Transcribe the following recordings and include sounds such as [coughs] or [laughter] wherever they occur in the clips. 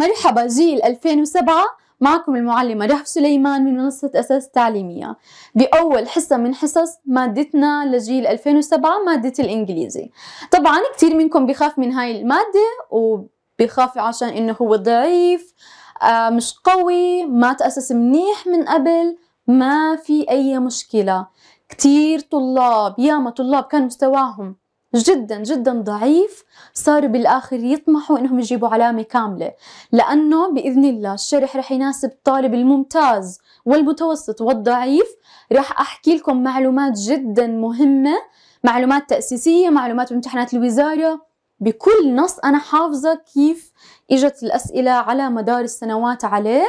مرحبا جيل 2007 معكم المعلمة رهف سليمان من منصة أساس تعليمية بأول حصة من حصص مادتنا لجيل 2007 مادة الإنجليزي طبعا كتير منكم بخاف من هاي المادة وبخاف عشان إنه هو ضعيف آه، مش قوي ما تأسس منيح من قبل ما في أي مشكلة كتير طلاب ياما طلاب كان مستواهم جدا جدا ضعيف صاروا بالاخر يطمحوا انهم يجيبوا علامه كامله لانه باذن الله الشرح رح يناسب الطالب الممتاز والمتوسط والضعيف رح احكي لكم معلومات جدا مهمه معلومات تاسيسيه معلومات امتحانات الوزاره بكل نص انا حافظه كيف اجت الاسئله على مدار السنوات عليه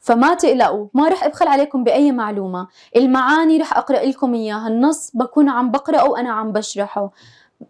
فما تقلقوا ما رح ابخل عليكم باي معلومه المعاني رح اقرا لكم اياها النص بكون عم بقراه وانا عم بشرحه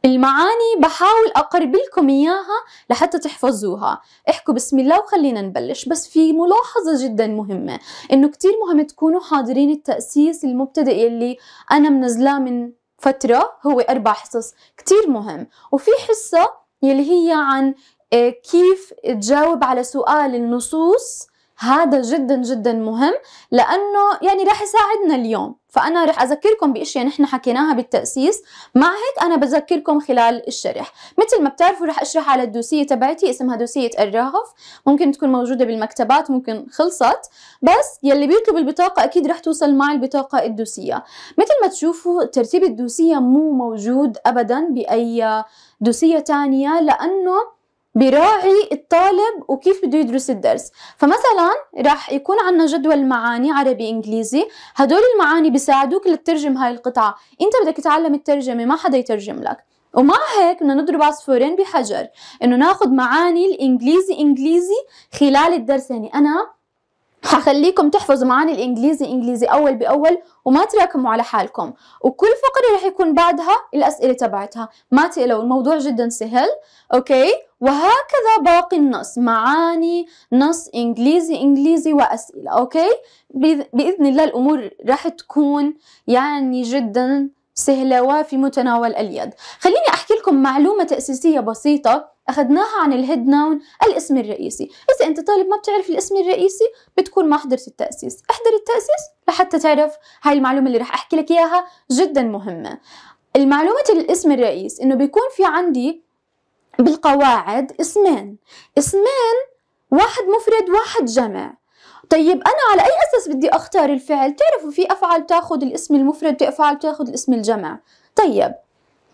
المعاني بحاول أقرب لكم إياها لحتى تحفظوها احكوا بسم الله وخلينا نبلش بس في ملاحظة جدا مهمة إنه كتير مهم تكونوا حاضرين التأسيس المبتدئ اللي أنا منزلاه من فترة هو أربع حصص كتير مهم وفي حصة يلي هي عن آه، كيف تجاوب على سؤال النصوص هذا جدا جدا مهم لانه يعني رح يساعدنا اليوم فانا رح اذكركم باشياء نحن حكيناها بالتاسيس مع هيك انا بذكركم خلال الشرح مثل ما بتعرفوا رح اشرح على الدوسيه تبعتي اسمها دوسيه الراهف ممكن تكون موجوده بالمكتبات ممكن خلصت بس يلي بيطلب البطاقه اكيد رح توصل مع البطاقه الدوسيه مثل ما تشوفوا ترتيب الدوسيه مو موجود ابدا باي دوسيه ثانيه لانه بيراعي الطالب وكيف بده يدرس الدرس فمثلا راح يكون عندنا جدول معاني عربي انجليزي هدول المعاني بيساعدوك لتترجم هاي القطعه انت بدك تتعلم الترجمه ما حدا يترجم لك ومع هيك بدنا نضرب عصفورين بحجر انه ناخذ معاني الانجليزي انجليزي خلال الدرس يعني انا حخليكم تحفظوا معاني الانجليزي انجليزي اول باول وما تراكموا على حالكم وكل فقره رح يكون بعدها الاسئله تبعتها ما تقلقوا الموضوع جدا سهل اوكي وهكذا باقي النص معاني نص انجليزي انجليزي واسئله اوكي باذن الله الامور رح تكون يعني جدا سهلة وفي متناول اليد خليني أحكي لكم معلومة تأسيسية بسيطة أخذناها عن الهيد ناون الاسم الرئيسي إذا أنت طالب ما بتعرف الاسم الرئيسي بتكون ما حضرت التأسيس احضر التأسيس لحتى تعرف هاي المعلومة اللي رح أحكي لك إياها جدا مهمة المعلومة الاسم الرئيس إنه بيكون في عندي بالقواعد اسمين اسمين واحد مفرد واحد جمع طيب أنا على أي أساس بدي أختار الفعل؟ تعرفوا في أفعال تأخذ الاسم المفرد في أفعال تأخذ الاسم الجمع طيب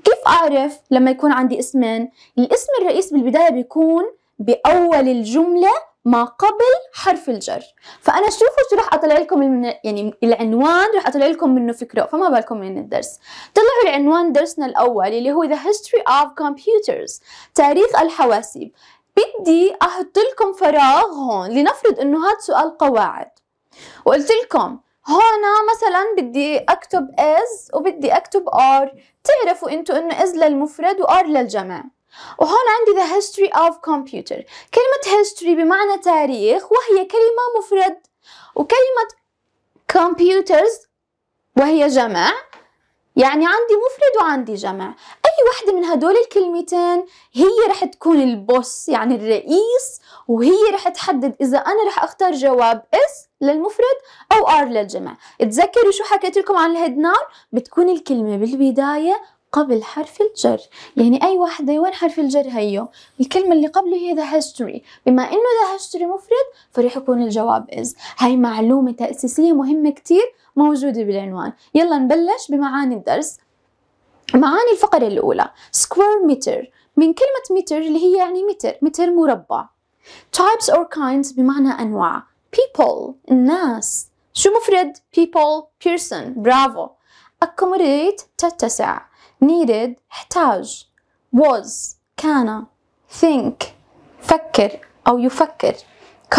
كيف أعرف لما يكون عندي اسمين؟ الاسم الرئيس بالبداية بيكون بأول الجملة ما قبل حرف الجر فأنا شوفوا شو رح أطلع لكم من يعني العنوان رح أطلع لكم منه فكرة فما بالكم من الدرس طلعوا العنوان درسنا الأول اللي هو The History of Computers تاريخ الحواسيب بدي احط لكم فراغ هون لنفرض انه هاد سؤال قواعد وقلت لكم هون مثلا بدي اكتب از وبدي اكتب ار تعرفوا انتو انه از للمفرد وار للجمع وهون عندي the history of computer كلمة history بمعنى تاريخ وهي كلمة مفرد وكلمة computers وهي جمع يعني عندي مفرد وعندي جمع أي وحدة من هدول الكلمتين هي رح تكون البوس يعني الرئيس وهي رح تحدد إذا أنا رح أختار جواب اس للمفرد أو ار للجمع تذكروا شو حكيت لكم عن الهيدنار بتكون الكلمة بالبداية قبل حرف الجر يعني أي وحدة وين حرف الجر هيو الكلمة اللي قبله هي the history بما إنه the history مفرد فرح يكون الجواب is هاي معلومة تأسيسية مهمة كتير موجودة بالعنوان يلا نبلش بمعاني الدرس معاني الفقرة الأولى square meter من كلمة متر اللي هي يعني متر متر مربع types or kinds بمعنى أنواع people الناس شو مفرد people person برافو accommodate تتسع needed احتاج was كان think فكر أو يفكر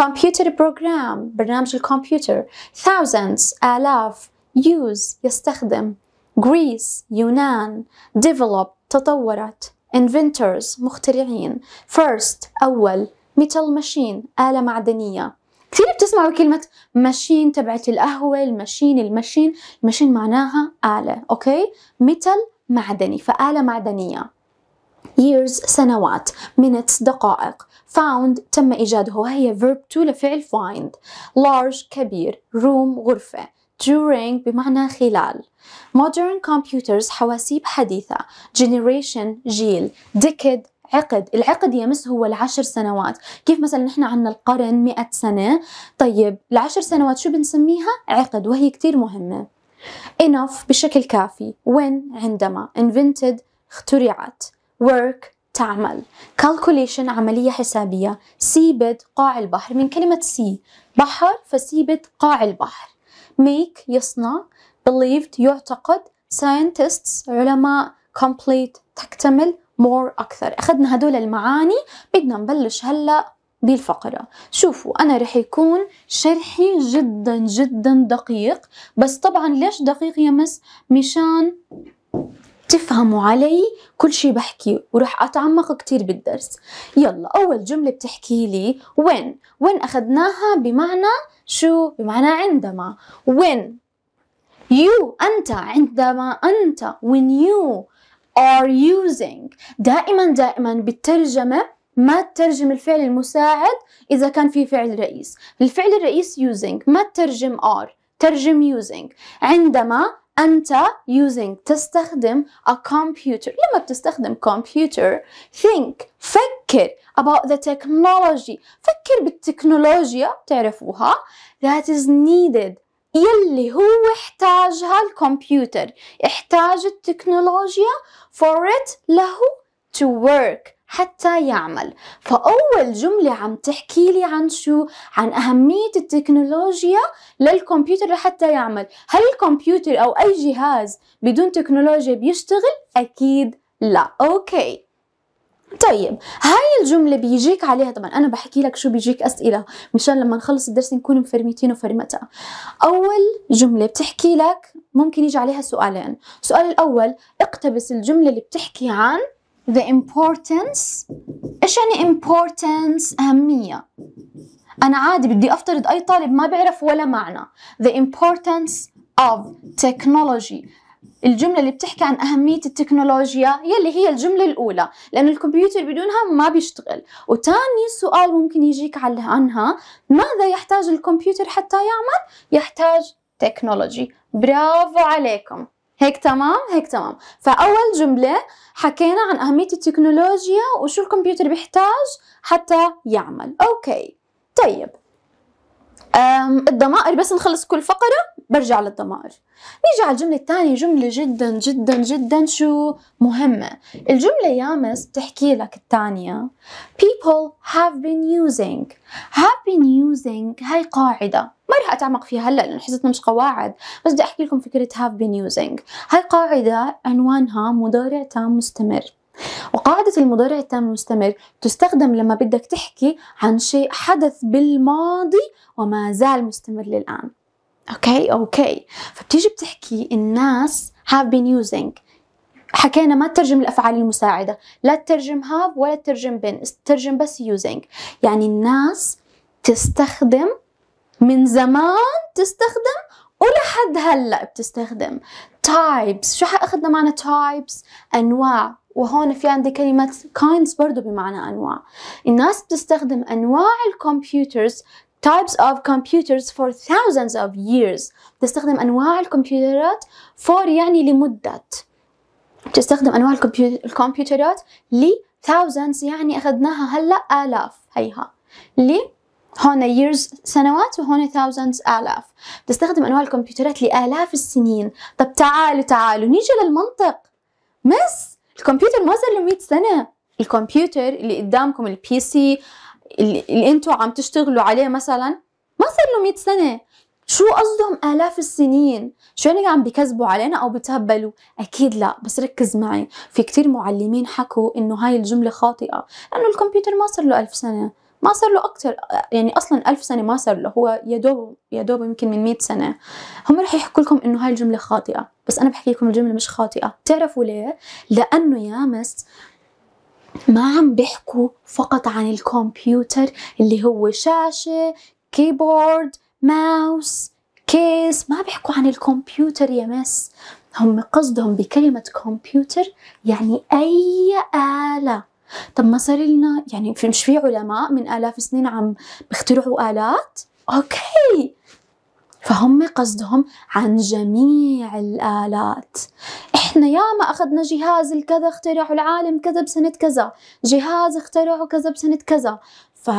computer program برنامج الكمبيوتر thousands آلاف use يستخدم Greece يونان develop تطورت inventors مخترعين first أول metal machine آلة معدنية كثير بتسمعوا كلمة ماشين تبعت القهوة الماشين الماشين الماشين معناها آلة أوكي ميتال معدني فآلة معدنية years سنوات minutes دقائق found تم إيجاده وهي verb to لفعل find large كبير room غرفة during بمعنى خلال modern computers حواسيب حديثة generation جيل decade عقد العقد يمس هو العشر سنوات كيف مثلا نحن عندنا القرن مئة سنة طيب العشر سنوات شو بنسميها عقد وهي كتير مهمة enough بشكل كافي when عندما invented اخترعت work تعمل calculation عملية حسابية سيبد قاع البحر من كلمة سي بحر فسيبد قاع البحر make يصنع believed يعتقد scientists علماء complete تكتمل more أكثر أخذنا هدول المعاني بدنا نبلش هلأ بالفقرة شوفوا أنا رح يكون شرحي جدا جدا دقيق بس طبعا ليش دقيق يا مس مشان تفهموا علي كل شي بحكيه ورح أتعمق كتير بالدرس يلا أول جملة بتحكي لي when when أخذناها بمعنى شو بمعنى عندما when you أنت عندما أنت when you are using دائما دائما بالترجمة ما تترجم الفعل المساعد إذا كان في فعل رئيس الفعل الرئيس using ما تترجم are ترجم using عندما أنت using تستخدم a computer لما بتستخدم computer think فكر about the technology فكر بالتكنولوجيا تعرفوها that is needed يلي هو احتاجها الكمبيوتر احتاج التكنولوجيا for it له to work حتى يعمل فأول جملة عم تحكي لي عن شو عن أهمية التكنولوجيا للكمبيوتر لحتى يعمل هل الكمبيوتر أو أي جهاز بدون تكنولوجيا بيشتغل؟ أكيد لا أوكي طيب هاي الجملة بيجيك عليها طبعا أنا بحكي لك شو بيجيك أسئلة مشان لما نخلص الدرس نكون مفرمتين وفرمتها أول جملة بتحكي لك ممكن يجي عليها سؤالين السؤال الأول اقتبس الجملة اللي بتحكي عن the importance ايش يعني importance اهميه انا عادي بدي افترض اي طالب ما بيعرف ولا معنى the importance of technology الجملة اللي بتحكي عن أهمية التكنولوجيا يلي هي الجملة الأولى لأن الكمبيوتر بدونها ما بيشتغل وتاني سؤال ممكن يجيك عنها ماذا يحتاج الكمبيوتر حتى يعمل؟ يحتاج تكنولوجي برافو عليكم هيك تمام هيك تمام فاول جمله حكينا عن اهميه التكنولوجيا وشو الكمبيوتر بيحتاج حتى يعمل اوكي طيب الضمائر بس نخلص كل فقرة برجع للضمائر نيجي على الجملة الثانية جملة جدا جدا جدا شو مهمة الجملة يامس بتحكي لك الثانية people have been using have been using هاي قاعدة ما رح اتعمق فيها هلا لانه حصتنا مش قواعد بس بدي احكي لكم فكره have been using هاي قاعده عنوانها مضارع تام مستمر وقاعدة المضارع التام المستمر تستخدم لما بدك تحكي عن شيء حدث بالماضي وما زال مستمر للآن اوكي اوكي فبتيجي بتحكي الناس have been using حكينا ما تترجم الافعال المساعده لا تترجم have ولا تترجم been تترجم بس using يعني الناس تستخدم من زمان تستخدم ولحد هلا بتستخدم types شو اخذنا معنا types انواع وهون في عندي كلمة kinds برضو بمعنى أنواع الناس بتستخدم أنواع الكمبيوترز types of computers for thousands of years بتستخدم أنواع الكمبيوترات for يعني لمدة بتستخدم أنواع الكمبيوترات ل thousands يعني أخذناها هلأ آلاف هيها ل هون years سنوات وهون thousands آلاف بتستخدم أنواع الكمبيوترات لآلاف السنين طب تعالوا تعالوا نيجي للمنطق مس الكمبيوتر ما صار له 100 سنه الكمبيوتر اللي قدامكم البي سي اللي انتوا عم تشتغلوا عليه مثلا ما صار له 100 سنه شو قصدهم آلاف السنين؟ شو يعني عم بكذبوا علينا أو بتهبلوا؟ أكيد لا، بس ركز معي، في كتير معلمين حكوا إنه هاي الجملة خاطئة، لأنه الكمبيوتر ما صار له ألف سنة، ما صار له أكثر يعني أصلا ألف سنة ما صار له هو يا دوب يا دوب يمكن من مئة سنة هم رح يحكوا لكم إنه هاي الجملة خاطئة بس أنا بحكي لكم الجملة مش خاطئة تعرفوا ليه؟ لأنه يا مس ما عم بيحكوا فقط عن الكمبيوتر اللي هو شاشة كيبورد ماوس كيس ما بيحكوا عن الكمبيوتر يا مس هم قصدهم بكلمة كمبيوتر يعني أي آلة طب ما صار لنا يعني في مش في علماء من آلاف السنين عم بيخترعوا آلات أوكي فهم قصدهم عن جميع الآلات إحنا ياما أخذنا جهاز الكذا اخترعه العالم كذا بسنة كذا جهاز اخترعه كذا بسنة كذا ف...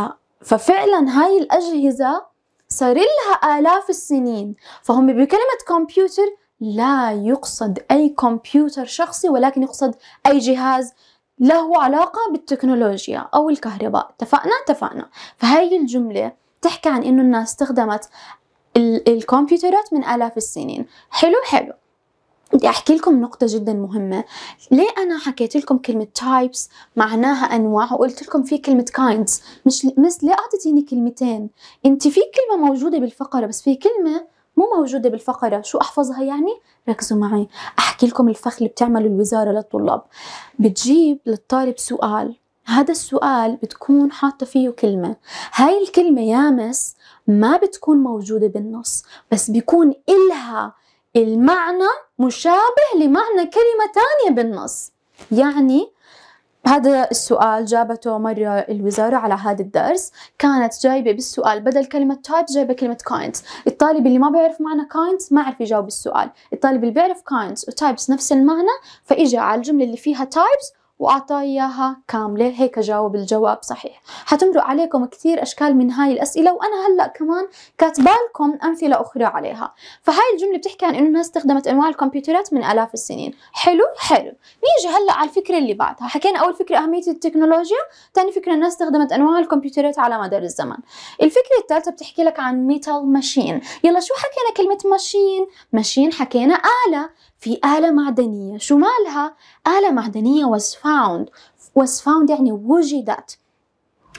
ففعلا هاي الأجهزة صار لها آلاف السنين فهم بكلمة كمبيوتر لا يقصد أي كمبيوتر شخصي ولكن يقصد أي جهاز له علاقة بالتكنولوجيا أو الكهرباء اتفقنا اتفقنا فهي الجملة تحكي عن إنه الناس استخدمت الكمبيوترات من آلاف السنين حلو حلو بدي احكي لكم نقطة جدا مهمة، ليه أنا حكيت لكم كلمة types معناها أنواع وقلت لكم في كلمة kinds، مش مس ليه أعطيتيني كلمتين؟ أنت في كلمة موجودة بالفقرة بس في كلمة مو موجودة بالفقرة شو أحفظها يعني؟ ركزوا معي أحكي لكم الفخ اللي بتعمله الوزارة للطلاب بتجيب للطالب سؤال هذا السؤال بتكون حاطة فيه كلمة هاي الكلمة يا مس ما بتكون موجودة بالنص بس بيكون إلها المعنى مشابه لمعنى كلمة تانية بالنص يعني هذا السؤال جابته مرة الوزارة على هذا الدرس كانت جايبة بالسؤال بدل كلمة type جايبة كلمة kinds الطالب اللي ما بيعرف معنى kinds ما عرف يجاوب السؤال الطالب اللي بيعرف kinds و types نفس المعنى فإجا على الجملة اللي فيها types واعطاه اياها كامله هيك جاوب الجواب صحيح حتمرق عليكم كثير اشكال من هاي الاسئله وانا هلا كمان كاتبه لكم امثله اخرى عليها فهاي الجمله بتحكي عن انه الناس استخدمت انواع الكمبيوترات من الاف السنين حلو حلو نيجي هلا على الفكره اللي بعدها حكينا اول فكره اهميه التكنولوجيا ثاني فكره الناس استخدمت انواع الكمبيوترات على مدار الزمن الفكره الثالثه بتحكي لك عن ميتال ماشين يلا شو حكينا كلمه ماشين ماشين حكينا اله في آلة معدنية شو مالها آلة معدنية was found was found يعني وجدت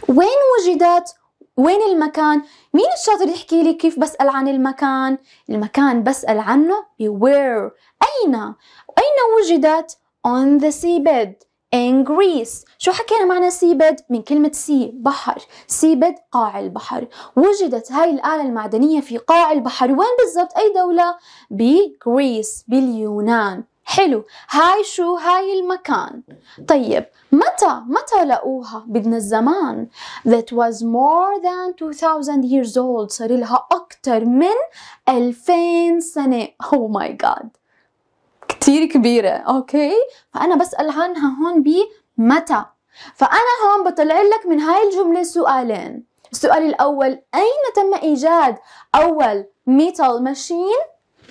وين وجدت وين المكان مين الشاطر يحكي لي كيف بسأل عن المكان المكان بسأل عنه where أين أين وجدت on the seabed in Greece شو حكينا معنى سيبد؟ من كلمة سي بحر سيبد قاع البحر وجدت هاي الآلة المعدنية في قاع البحر وين بالضبط أي دولة؟ بغريس باليونان حلو هاي شو هاي المكان طيب متى متى لقوها بدنا الزمان that was more than 2000 years old صار لها أكثر من 2000 سنة oh my god كتير كبيرة اوكي فأنا بسأل عنها هون بمتى فأنا هون بطلع لك من هاي الجملة سؤالين السؤال الأول أين تم إيجاد أول ميتال ماشين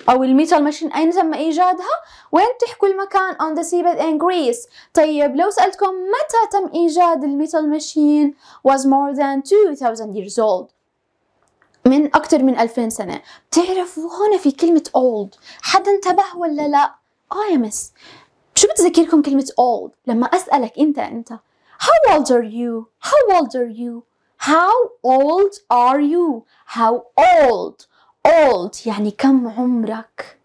أو الميتال ماشين أين تم إيجادها؟ وين بتحكوا المكان؟ on the seabed in Greece طيب لو سألتكم متى تم إيجاد الميتال ماشين was more than 2000 years old من أكثر من 2000 سنة بتعرفوا هون في كلمة old حدا انتبه ولا لا؟ اه يا مس شو بتذكركم كلمة old لما أسألك أنت أنت how old are you how old are you how old are you how old old يعني كم عمرك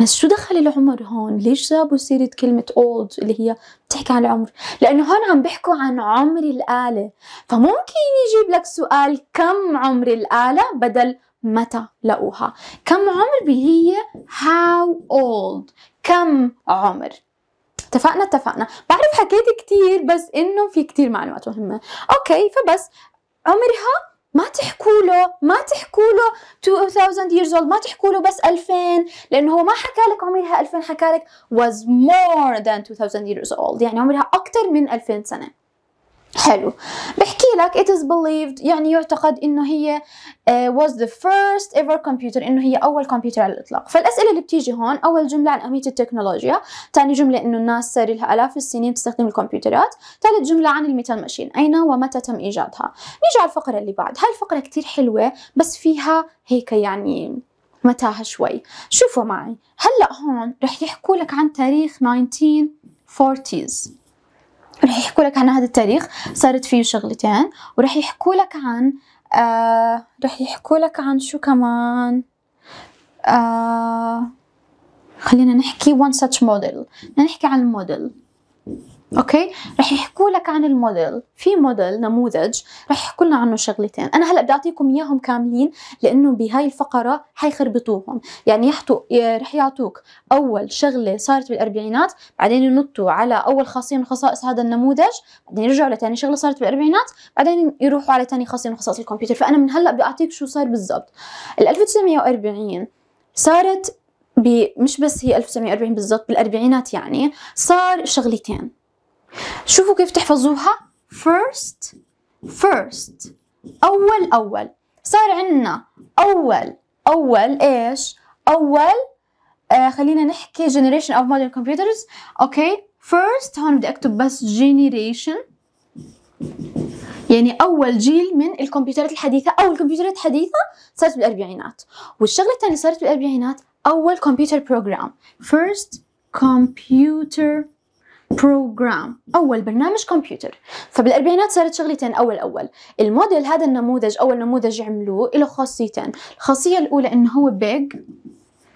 بس شو دخل العمر هون؟ ليش جابوا سيرة كلمة old اللي هي بتحكي عن العمر؟ لأنه هون عم بيحكوا عن عمر الآلة، فممكن يجيب لك سؤال كم عمر الآلة بدل متى لقوها كم عمر هي how old كم عمر اتفقنا اتفقنا بعرف حكيت كتير بس انه في كتير معلومات مهمة اوكي فبس عمرها ما تحكوا له ما تحكوا له 2000 years old ما تحكوا له بس 2000 لانه هو ما حكى لك عمرها 2000 حكى لك was more than 2000 years old يعني عمرها اكثر من 2000 سنه حلو بحكي لك it is believed يعني يعتقد انه هي uh, was the first ever computer انه هي اول كمبيوتر على الاطلاق فالاسئله اللي بتيجي هون اول جمله عن اهميه التكنولوجيا تاني جمله انه الناس صار لها الاف السنين تستخدم الكمبيوترات ثالث جمله عن الميتال ماشين اين ومتى تم ايجادها نيجي على الفقره اللي بعد هاي الفقره كتير حلوه بس فيها هيك يعني متاهه شوي شوفوا معي هلا هون رح يحكوا لك عن تاريخ 1940s رح يحكوا لك عن هذا التاريخ صارت فيه شغلتين ورح يحكوا لك عن آه رح يحكوا لك عن شو كمان آه خلينا نحكي one such model نحكي عن الموديل اوكي رح يحكوا لك عن الموديل في موديل نموذج رح يحكوا لنا عنه شغلتين انا هلا بدي اعطيكم اياهم كاملين لانه بهاي الفقره حيخربطوهم يعني يحطوا رح يعطوك اول شغله صارت بالاربعينات بعدين ينطوا على اول خاصيه من خصائص هذا النموذج بعدين يرجعوا لثاني شغله صارت بالاربعينات بعدين يروحوا على ثاني خاصيه من خصائص الكمبيوتر فانا من هلا بدي اعطيك شو صار بالضبط ال 1940 صارت مش بس هي 1940 بالضبط بالاربعينات يعني صار شغلتين شوفوا كيف تحفظوها first first أول أول صار عندنا أول أول إيش أول آه خلينا نحكي generation of modern computers أوكي first هون بدي أكتب بس generation يعني أول جيل من الكمبيوترات الحديثة أو الكمبيوترات الحديثة صارت بالأربعينات والشغلة الثانية صارت بالأربعينات أول كمبيوتر بروجرام first computer بروجرام اول برنامج كمبيوتر فبالاربعينات صارت شغلتين اول اول الموديل هذا النموذج اول نموذج عملوه له خاصيتين الخاصيه الاولى انه هو بيج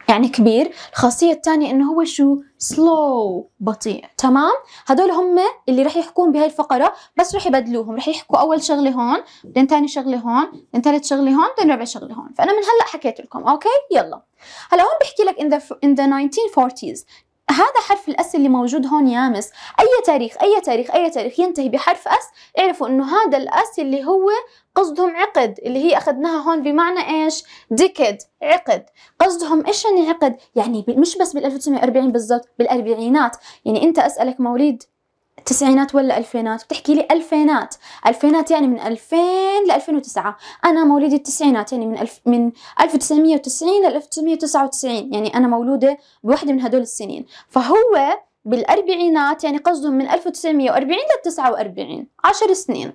يعني كبير الخاصية الثانية انه هو شو سلو بطيء تمام هدول هم اللي رح يحكون بهاي الفقرة بس رح يبدلوهم رح يحكوا اول شغلة هون بعدين ثاني شغلة هون بعدين ثالث شغلة هون بعدين رابع شغلة هون فانا من هلا حكيت لكم اوكي يلا هلا هون بحكي لك in the in the 1940s هذا حرف الاس اللي موجود هون يامس اي تاريخ اي تاريخ اي تاريخ ينتهي بحرف اس اعرفوا انه هذا الاس اللي هو قصدهم عقد اللي هي اخذناها هون بمعنى ايش ديكد عقد قصدهم ايش يعني عقد يعني مش بس بال1940 بالضبط بالاربعينات يعني انت اسالك مواليد التسعينات ولا الفينات بتحكي لي الفينات الفينات يعني من 2000 ل 2009 انا مولودي التسعينات يعني من الف من 1990 ل 1999 يعني انا مولوده بوحده من هدول السنين فهو بالاربعينات يعني قصدهم من 1940 لل 49 10 سنين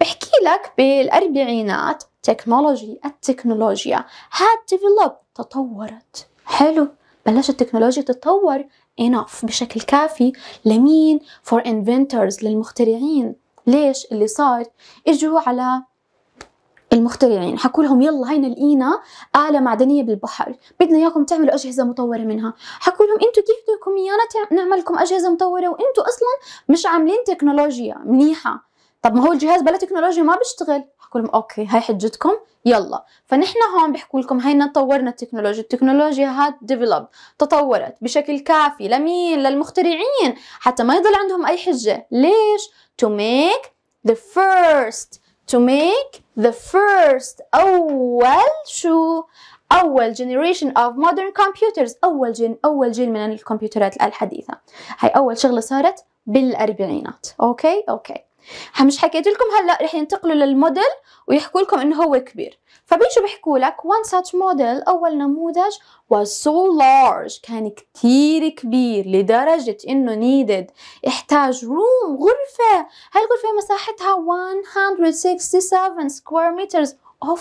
بحكي لك بالاربعينات تكنولوجي التكنولوجيا هاد ديفلوب تطورت حلو بلشت التكنولوجيا تتطور enough بشكل كافي لمين for inventors للمخترعين ليش اللي صار اجوا على المخترعين حكوا لهم يلا هينا لقينا آلة معدنية بالبحر بدنا إياكم تعملوا أجهزة مطورة منها حكوا لهم أنتوا كيف بدكم إيانا نعمل لكم أجهزة مطورة وأنتوا أصلا مش عاملين تكنولوجيا منيحة طب ما هو الجهاز بلا تكنولوجيا ما بيشتغل بحكوا لهم اوكي هاي حجتكم يلا فنحن هون بحكوا لكم هينا طورنا التكنولوجيا التكنولوجيا هاد ديفلوب تطورت بشكل كافي لمين للمخترعين حتى ما يضل عندهم اي حجه ليش to make the first to make the first أول شو أول generation of modern computers أول جيل أول جيل من الكمبيوترات الحديثة هاي أول شغلة صارت بالأربعينات أوكي أوكي مش حكيت لكم هلا رح ينتقلوا للموديل ويحكوا لكم انه هو كبير فبيجوا بيحكوا لك one such model اول نموذج was so large كان كتير كبير لدرجة انه needed احتاج روم غرفة هالغرفة مساحتها 167 square meters of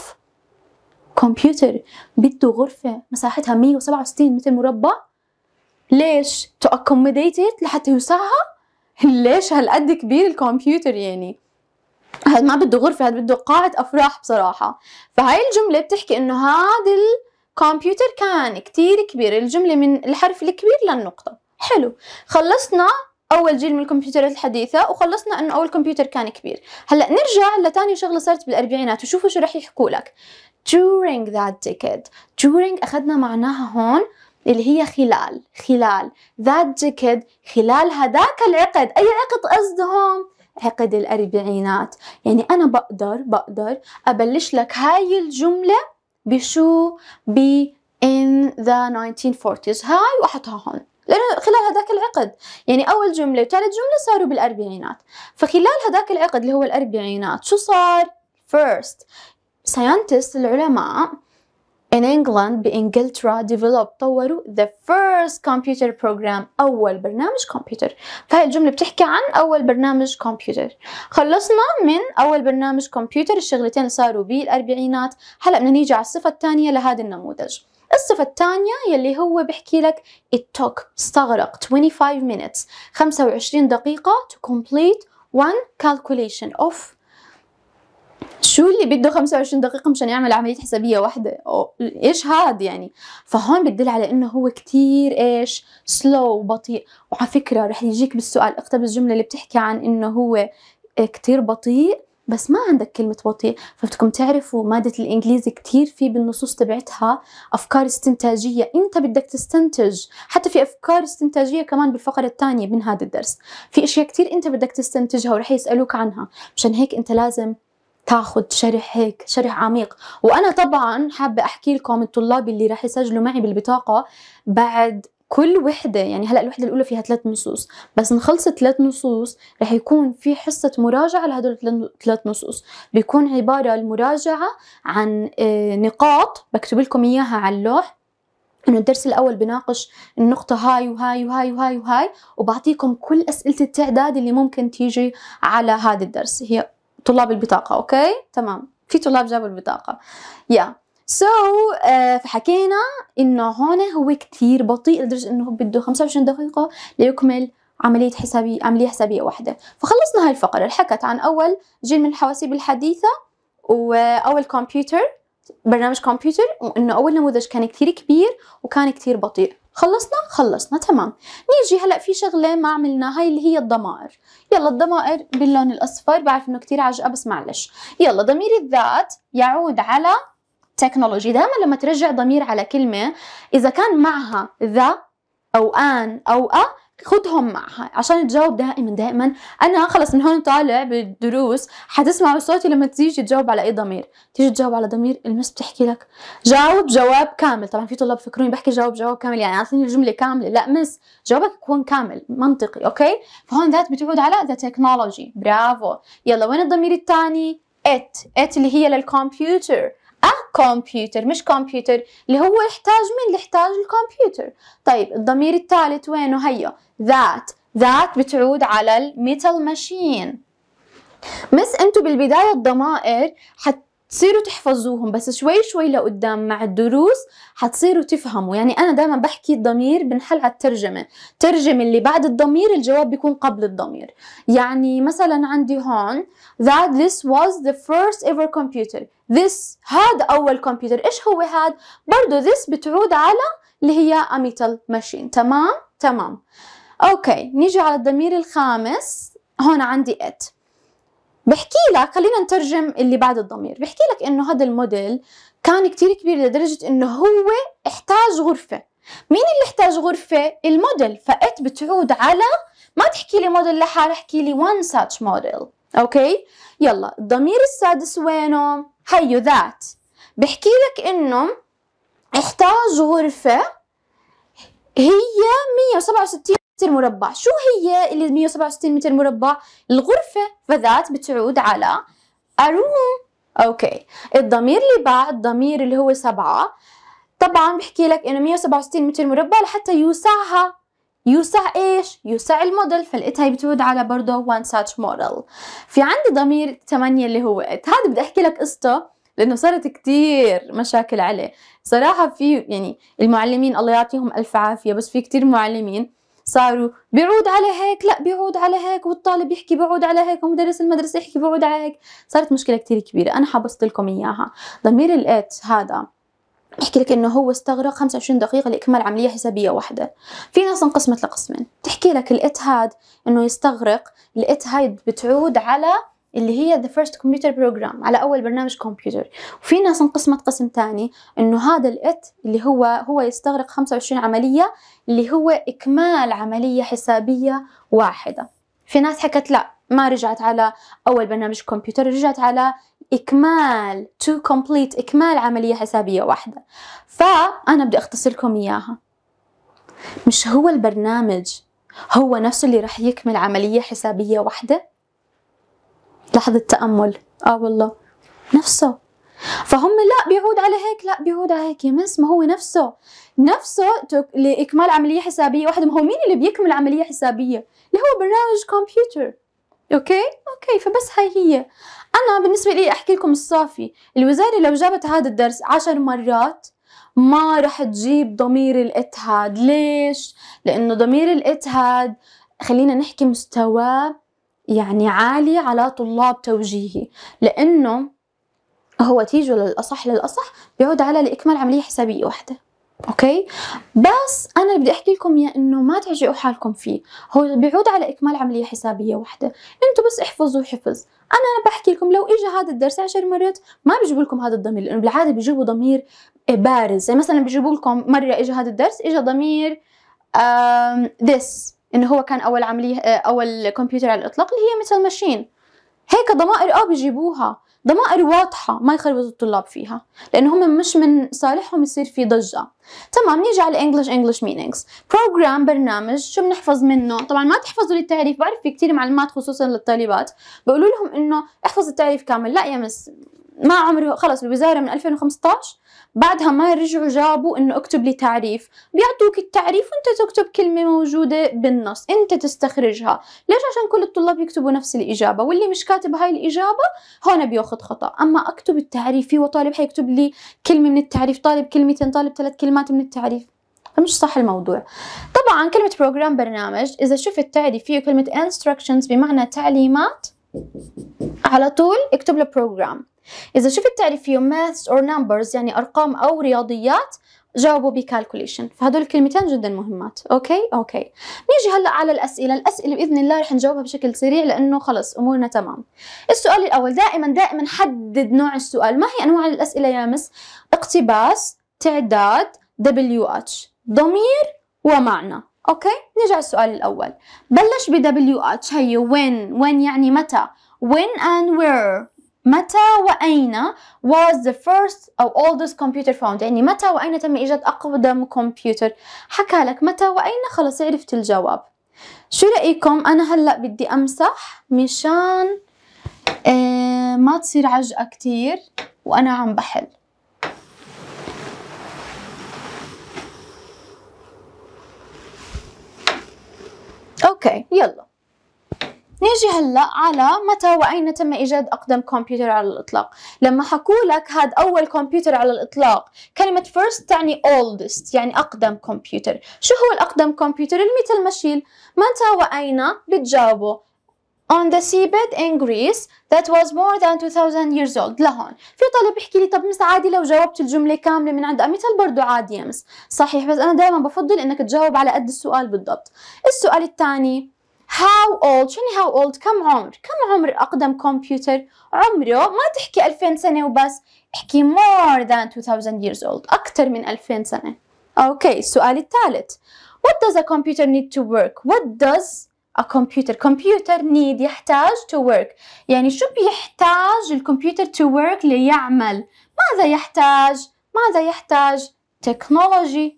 كمبيوتر بده غرفة مساحتها 167 متر مربع ليش؟ to accommodate it لحتى يوسعها [laughs] ليش هالقد كبير الكمبيوتر يعني هاد ما بده غرفة هاد بده قاعة أفراح بصراحة فهاي الجملة بتحكي إنه هاد الكمبيوتر كان كتير كبير الجملة من الحرف الكبير للنقطة حلو خلصنا أول جيل من الكمبيوترات الحديثة وخلصنا إنه أول كمبيوتر كان كبير هلا نرجع لتاني شغلة صارت بالأربعينات وشوفوا شو رح يحكوا لك during that decade during أخذنا معناها هون اللي هي خلال خلال ذات جكد خلال هذاك العقد أي عقد قصدهم عقد الأربعينات يعني أنا بقدر بقدر أبلش لك هاي الجملة بشو ب in the 1940s هاي وأحطها هون لأنه خلال هذاك العقد يعني أول جملة وثالث جملة صاروا بالأربعينات فخلال هذاك العقد اللي هو الأربعينات شو صار؟ first scientists العلماء In England بإنجلترا developed طوروا the first computer program أول برنامج كمبيوتر فهي الجملة بتحكي عن أول برنامج كمبيوتر خلصنا من أول برنامج كمبيوتر الشغلتين صاروا بالأربعينات هلأ بدنا نيجي على الصفة الثانية لهذا النموذج الصفة الثانية يلي هو بحكي لك it took استغرق 25 minutes 25 دقيقة to complete one calculation of شو اللي بده 25 دقيقة مشان يعمل عملية حسابية واحدة؟ ايش هاد يعني؟ فهون بتدل على انه هو كتير ايش؟ سلو وبطيء، وعلى فكرة رح يجيك بالسؤال اقتبس الجملة اللي بتحكي عن انه هو آه، كتير بطيء بس ما عندك كلمة بطيء فبدكم تعرفوا مادة الإنجليزي كتير في بالنصوص تبعتها أفكار استنتاجية أنت بدك تستنتج حتى في أفكار استنتاجية كمان بالفقرة الثانية من هذا الدرس في أشياء كتير أنت بدك تستنتجها ورح يسألوك عنها مشان هيك أنت لازم تاخذ شرح هيك شرح عميق وانا طبعا حابه احكي لكم الطلاب اللي راح يسجلوا معي بالبطاقه بعد كل وحدة يعني هلا الوحدة الأولى فيها ثلاث نصوص بس نخلص ثلاث نصوص رح يكون في حصة مراجعة لهدول الثلاث نصوص بيكون عبارة المراجعة عن آه، نقاط بكتب لكم إياها على اللوح انه الدرس الاول بناقش النقطه هاي وهاي وهاي وهاي وهاي وبعطيكم كل اسئله التعداد اللي ممكن تيجي على هذا الدرس هي طلاب البطاقة اوكي تمام في طلاب جابوا البطاقة يا yeah. سو so, uh, فحكينا انه هون هو كتير بطيء لدرجة انه بده 25 دقيقة ليكمل عملية حسابية عملية حسابية واحدة فخلصنا هاي الفقرة حكت عن أول جيل من الحواسيب الحديثة وأول كمبيوتر برنامج كمبيوتر وإنه أول نموذج كان كتير كبير وكان كتير بطيء خلصنا خلصنا تمام نيجي هلا في شغله ما عملناها اللي هي الضمائر يلا الضمائر باللون الاصفر بعرف انه كثير عجقه بس معلش يلا ضمير الذات يعود على تكنولوجي دائما لما ترجع ضمير على كلمه اذا كان معها ذا او ان او ا خدهم معها عشان تجاوب دائما دائما انا خلص من هون طالع بالدروس حتسمعوا صوتي لما تيجي تجاوب على اي ضمير تيجي تجاوب على ضمير المس بتحكي لك جاوب جواب كامل طبعا في طلاب فكروني بحكي جاوب جواب كامل يعني اعطيني الجمله كامله لا مس جوابك يكون كامل منطقي اوكي فهون ذات بتعود على ذا تكنولوجي برافو يلا وين الضمير الثاني ات ات اللي هي للكمبيوتر آه، كمبيوتر مش كمبيوتر اللي هو يحتاج مين اللي يحتاج الكمبيوتر طيب الضمير الثالث وينه هيا that that بتعود على الميتال ماشين مس انتو بالبداية الضمائر حتصيروا تحفظوهم بس شوي شوي لقدام مع الدروس حتصيروا تفهموا يعني أنا دائما بحكي الضمير بنحل على الترجمة ترجم اللي بعد الضمير الجواب بيكون قبل الضمير يعني مثلا عندي هون that this was the first ever computer this هاد أول كمبيوتر إيش هو هاد برضو this بتعود على اللي هي a metal machine تمام تمام اوكي نيجي على الضمير الخامس هون عندي ات بحكي لك خلينا نترجم اللي بعد الضمير بحكي لك انه هذا الموديل كان كتير كبير لدرجة انه هو احتاج غرفة مين اللي احتاج غرفة؟ الموديل فات بتعود على ما تحكي لي موديل لحال احكي لي one such model اوكي يلا الضمير السادس وينه؟ هيو ذات بحكي لك انه احتاج غرفة هي 167 متر مربع شو هي اللي 167 متر مربع الغرفة فذات بتعود على أروم أوكي الضمير اللي بعد الضمير اللي هو سبعة طبعا بحكي لك إنه 167 متر مربع لحتى يوسعها يوسع ايش؟ يوسع الموديل فلقيت هي بتعود على برضه وان ساتش موديل. في عندي ضمير 8 اللي هو ات، هذا بدي احكي لك قصته لانه صارت كتير مشاكل عليه، صراحه في يعني المعلمين الله يعطيهم الف عافيه بس في كتير معلمين صاروا بيعود على هيك لا بيعود على هيك والطالب يحكي بيعود على هيك ومدرس المدرسة يحكي بيعود على هيك صارت مشكلة كتير كبيرة أنا حبسط لكم إياها ضمير الات هذا بحكي لك انه هو استغرق 25 دقيقة لاكمال عملية حسابية واحدة، في ناس انقسمت لقسمين، بتحكي لك الات هاد انه يستغرق، الات هاي بتعود على اللي هي ذا فيرست كمبيوتر بروجرام على أول برنامج كمبيوتر وفي ناس انقسمت قسم ثاني إنه هذا الات اللي هو هو يستغرق 25 عملية اللي هو إكمال عملية حسابية واحدة في ناس حكت لا ما رجعت على أول برنامج كمبيوتر رجعت على إكمال تو كومبليت إكمال عملية حسابية واحدة فأنا بدي أختصر لكم إياها مش هو البرنامج هو نفسه اللي راح يكمل عملية حسابية واحدة لحظة تأمل آه والله نفسه فهم لا بيعود على هيك لا بيعود على هيك يا مس ما هو نفسه نفسه لإكمال عملية حسابية واحدة ما هو مين اللي بيكمل عملية حسابية اللي هو برنامج كمبيوتر اوكي اوكي فبس هاي هي انا بالنسبه لي احكي لكم الصافي الوزاره لو جابت هذا الدرس عشر مرات ما رح تجيب ضمير الاتهاد ليش لانه ضمير الاتهاد خلينا نحكي مستواه يعني عالي على طلاب توجيهي لأنه هو تيجوا للأصح للأصح بيعود على لإكمال عملية حسابية واحدة اوكي بس انا اللي بدي احكي لكم اياه انه ما تعجقوا حالكم فيه هو بيعود على اكمال عمليه حسابيه واحده انتم بس احفظوا حفظ انا انا بحكي لكم لو اجى هذا الدرس عشر مرات ما بيجيبوا لكم هذا الضمير لانه بالعاده بيجيبوا ضمير بارز زي يعني مثلا بيجيبوا لكم مره اجى هذا الدرس اجى ضمير this انه هو كان اول عمليه آه، اول كمبيوتر على الاطلاق اللي هي مثل ماشين هيك ضمائر اه بيجيبوها ضمائر واضحة ما يخربطوا الطلاب فيها لأنه هم مش من صالحهم يصير في ضجة تمام نيجي على English English Meanings بروجرام برنامج شو بنحفظ منه طبعا ما تحفظوا لي التعريف بعرف في كتير معلومات خصوصا للطالبات بقولوا لهم إنه احفظ التعريف كامل لا يا مس ما عمره خلص الوزاره من 2015 بعدها ما رجعوا جابوا انه اكتب لي تعريف بيعطوك التعريف وانت تكتب كلمه موجوده بالنص انت تستخرجها ليش عشان كل الطلاب يكتبوا نفس الاجابه واللي مش كاتب هاي الاجابه هون بياخذ خطا اما اكتب التعريف هو طالب حيكتب لي كلمه من التعريف طالب كلمتين طالب ثلاث كلمات من التعريف فمش صح الموضوع طبعا كلمه بروجرام برنامج اذا شفت تعريف فيه كلمه instructions بمعنى تعليمات على طول اكتب له بروجرام إذا شفت تعرف maths or numbers يعني أرقام أو رياضيات جاوبوا بكالكوليشن فهدول الكلمتين جدا مهمات اوكي اوكي نيجي هلا على الاسئله الاسئله باذن الله رح نجاوبها بشكل سريع لانه خلص امورنا تمام السؤال الاول دائما دائما حدد نوع السؤال ما هي انواع الاسئله يا مس اقتباس تعداد دبليو اتش ضمير ومعنى اوكي نيجي على السؤال الاول بلش ب اتش هي وين وين يعني متى when and where متى وأين was the first أو oldest computer found يعني متى وأين تم إيجاد أقدم كمبيوتر حكى لك متى وأين خلص عرفت الجواب شو رأيكم أنا هلأ بدي أمسح مشان آه، ما تصير عجقة كتير وأنا عم بحل أوكي يلا نيجي هلا على متى واين تم ايجاد اقدم كمبيوتر على الاطلاق لما حكوا لك هذا اول كمبيوتر على الاطلاق كلمه first تعني oldest يعني اقدم كمبيوتر شو هو الاقدم كمبيوتر المثل مشيل متى واين بتجاوبه on the seabed in Greece that was more than 2000 years old لهون في طالب بيحكي لي طب مس عادي لو جاوبت الجملة كاملة من عند أمثال برضو عادي يا مس صحيح بس أنا دائما بفضل إنك تجاوب على قد السؤال بالضبط السؤال الثاني how old شنو how old كم عمر كم عمر أقدم كمبيوتر عمره ما تحكي 2000 سنة وبس احكي more than 2000 years old أكثر من 2000 سنة أوكي السؤال الثالث What does a computer need to work? What does a computer computer need يحتاج to work يعني شو بيحتاج الكمبيوتر to work ليعمل ماذا يحتاج ماذا يحتاج technology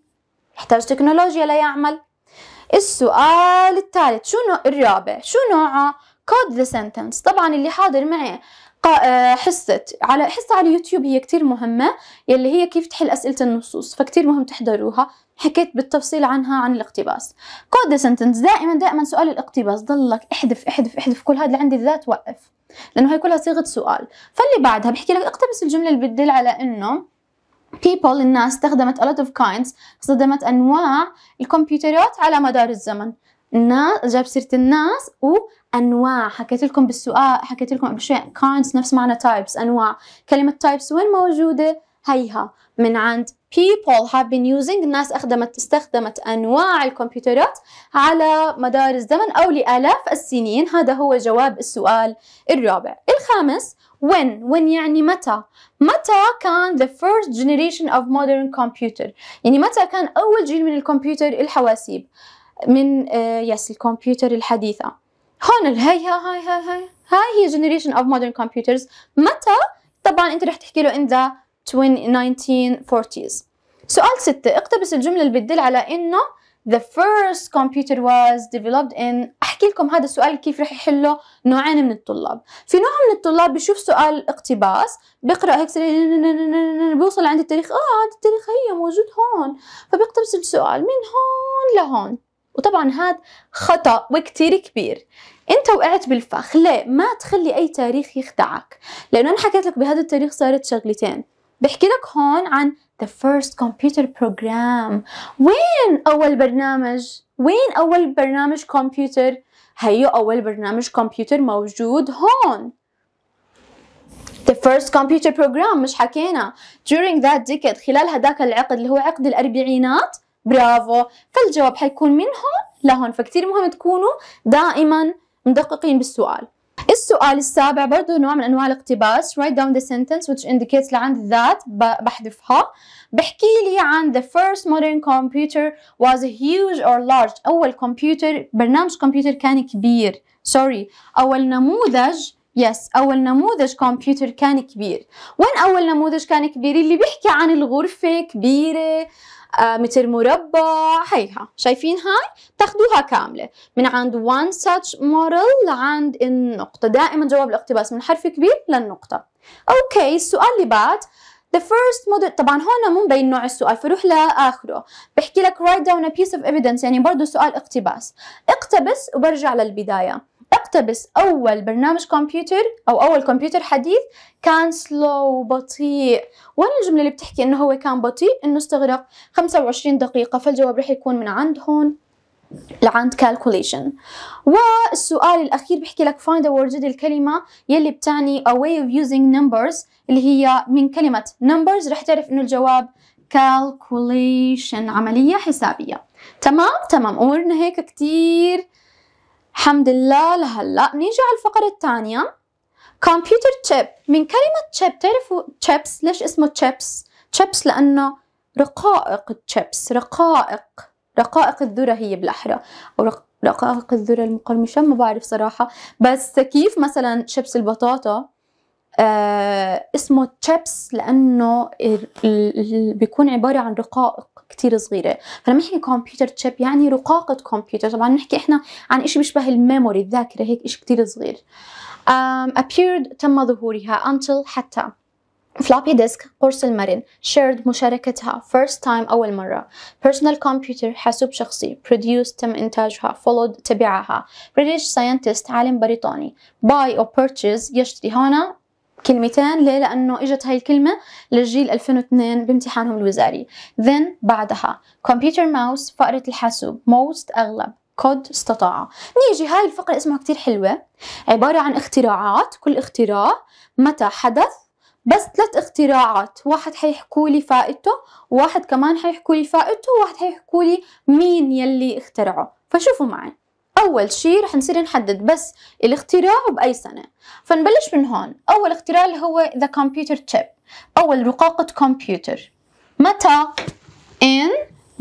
يحتاج تكنولوجيا ليعمل السؤال الثالث شو الرابع شو نوعه كود ذا سنتنس طبعا اللي حاضر معي آه، حصة على حصة على اليوتيوب هي كتير مهمة يلي هي كيف تحل أسئلة النصوص فكتير مهم تحضروها حكيت بالتفصيل عنها عن الاقتباس كود سنتنس دائما دائما سؤال الاقتباس ضلك احذف احذف احذف كل هذا اللي عندي الذات وقف لأنه هي كلها صيغة سؤال فاللي بعدها بحكي لك اقتبس الجملة اللي بتدل على إنه people الناس استخدمت a lot of kinds استخدمت أنواع الكمبيوترات على مدار الزمن الناس جاب سيرة الناس وأنواع حكيت لكم بالسؤال حكيت لكم قبل شوي kinds نفس معنى types أنواع كلمة types وين موجودة هيها من عند people have been using الناس أخدمت استخدمت أنواع الكمبيوترات على مدار الزمن أو لآلاف السنين هذا هو جواب السؤال الرابع الخامس when when يعني متى متى كان the first generation of modern computer يعني متى كان أول جيل من الكمبيوتر الحواسيب من يس آه، الكمبيوتر الحديثة هون هاي هاي هاي هاي هاي هي generation of modern computers متى طبعا أنت رح تحكي له in the 1940s سؤال ستة اقتبس الجملة اللي بتدل على إنه the first computer was developed in احكي لكم هذا السؤال كيف رح يحله نوعين من الطلاب في نوع من الطلاب بشوف سؤال اقتباس بقرا هيك بيوصل عند التاريخ اه هذا التاريخ هي موجود هون فبيقتبس السؤال من هون لهون وطبعا هذا خطا وكتير كبير انت وقعت بالفخ ليه ما تخلي اي تاريخ يخدعك لانه انا حكيت لك بهذا التاريخ صارت شغلتين بحكي لك هون عن the first computer program وين اول برنامج وين اول برنامج كمبيوتر هيو أول برنامج كمبيوتر موجود هون The first computer program مش حكينا during that decade خلال هداك العقد اللي هو عقد الأربعينات برافو فالجواب حيكون من هون لهون فكتير مهم تكونوا دائما مدققين بالسؤال السؤال السابع برضو نوع من أنواع الاقتباس write down the sentence which indicates لعند الذات بحذفها بحكي لي عن the first modern computer was a huge or large أول كمبيوتر برنامج كمبيوتر كان كبير sorry أول نموذج يس yes. أول نموذج كمبيوتر كان كبير وين أول نموذج كان كبير اللي بيحكي عن الغرفة كبيرة آه، متر مربع هيها شايفين هاي تاخدوها كاملة من عند one such model لعند النقطة دائما جواب الاقتباس من حرف كبير للنقطة اوكي السؤال اللي بعد The first model طبعا هون مو مبين نوع السؤال فروح لاخره بحكي لك write down a piece of evidence يعني برضه سؤال اقتباس اقتبس وبرجع للبدايه اقتبس أول برنامج كمبيوتر أو أول كمبيوتر حديث كان سلو بطيء وين الجملة اللي بتحكي إنه هو كان بطيء إنه استغرق 25 دقيقة فالجواب رح يكون من عند هون لعند calculation والسؤال الأخير بحكي لك find the word الكلمة يلي بتعني a way of using numbers اللي هي من كلمة numbers رح تعرف إنه الجواب calculation عملية حسابية تمام تمام أمورنا هيك كتير الحمد لله لهلا نيجي على الفقرة الثانية كمبيوتر تشيب من كلمة تشيب تعرفوا تشيبس ليش اسمه تشيبس؟ تشيبس لأنه رقائق تشيبس رقائق رقائق الذرة هي بالأحرى أو رقائق الذرة المقرمشة ما بعرف صراحة بس كيف مثلا تشيبس البطاطا آه اسمه تشيبس لانه بيكون عباره عن رقائق كتير صغيرة فلما نحكي كمبيوتر تشيب يعني رقاقة كمبيوتر طبعا نحكي احنا عن اشي بيشبه الميموري الذاكرة هيك اشي كتير صغير um, appeared تم ظهورها until حتى floppy disk قرص المرن shared مشاركتها first time أول مرة personal computer حاسوب شخصي produced تم إنتاجها followed تبعها British scientist عالم بريطاني buy or purchase يشتري هنا كلمتين ليه لانه اجت هاي الكلمه للجيل 2002 بامتحانهم الوزاري then بعدها كمبيوتر ماوس فقره الحاسوب most اغلب قد استطاع نيجي هاي الفقرة اسمها كتير حلوة عبارة عن اختراعات كل اختراع متى حدث بس ثلاث اختراعات واحد حيحكوا لي فائدته واحد كمان حيحكوا لي فائدته وواحد حيحكوا لي مين يلي اخترعه فشوفوا معي اول شيء رح نصير نحدد بس الاختراع باي سنه فنبلش من هون اول اختراع اللي هو ذا كمبيوتر تشيب اول رقاقه كمبيوتر متى in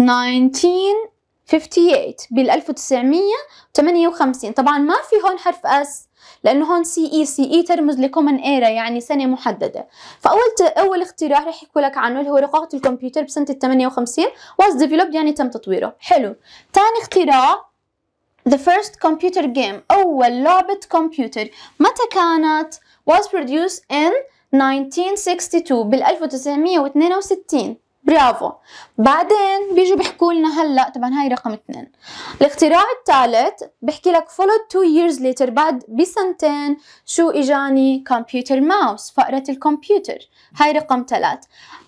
1958 بال 1958 طبعا ما في هون حرف اس لانه هون سي اي سي اي ترمز لكومن ايرا يعني سنه محدده فاول اول اختراع رح يحكوا لك عنه اللي هو رقاقه الكمبيوتر بسنه 58 واز ديفلوبد يعني تم تطويره حلو ثاني اختراع The first computer game أول لعبة كمبيوتر متى كانت؟ was produced in 1962 بال 1962 برافو بعدين بيجوا بيحكوا لنا هلا طبعا هاي رقم اثنين الاختراع الثالث بحكي لك followed two years later بعد بسنتين شو اجاني كمبيوتر ماوس فقرة الكمبيوتر هاي رقم ثلاث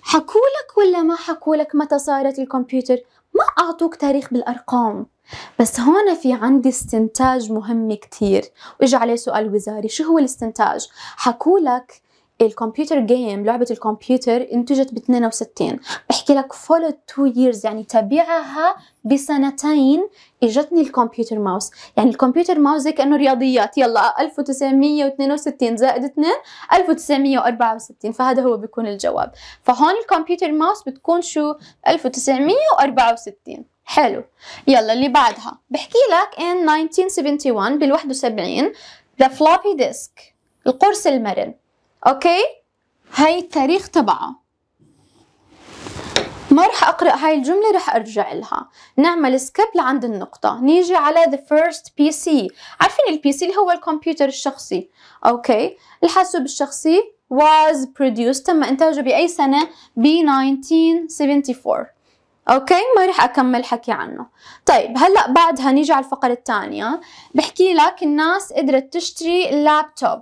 حكوا لك ولا ما حكوا لك متى صارت الكمبيوتر ما اعطوك تاريخ بالارقام بس هون في عندي استنتاج مهم كتير واجى عليه سؤال وزاري شو هو الاستنتاج حكولك الكمبيوتر جيم لعبة الكمبيوتر انتجت ب 62 بحكي لك فولو 2 ييرز يعني تبعها بسنتين اجتني الكمبيوتر ماوس يعني الكمبيوتر ماوس زي كانه رياضيات يلا 1962 زائد 2 1964 فهذا هو بيكون الجواب فهون الكمبيوتر ماوس بتكون شو 1964 حلو يلا اللي بعدها بحكي لك ان 1971 بال 71 ذا فلوبي ديسك القرص المرن اوكي هاي التاريخ تبعه ما رح اقرا هاي الجمله رح ارجع لها نعمل سكيب لعند النقطه نيجي على the first PC عارفين البي سي اللي هو الكمبيوتر الشخصي اوكي الحاسوب الشخصي was produced تم انتاجه باي سنه ب 1974 اوكي ما رح اكمل حكي عنه طيب هلا بعدها نيجي على الفقره الثانيه بحكي لك الناس قدرت تشتري اللابتوب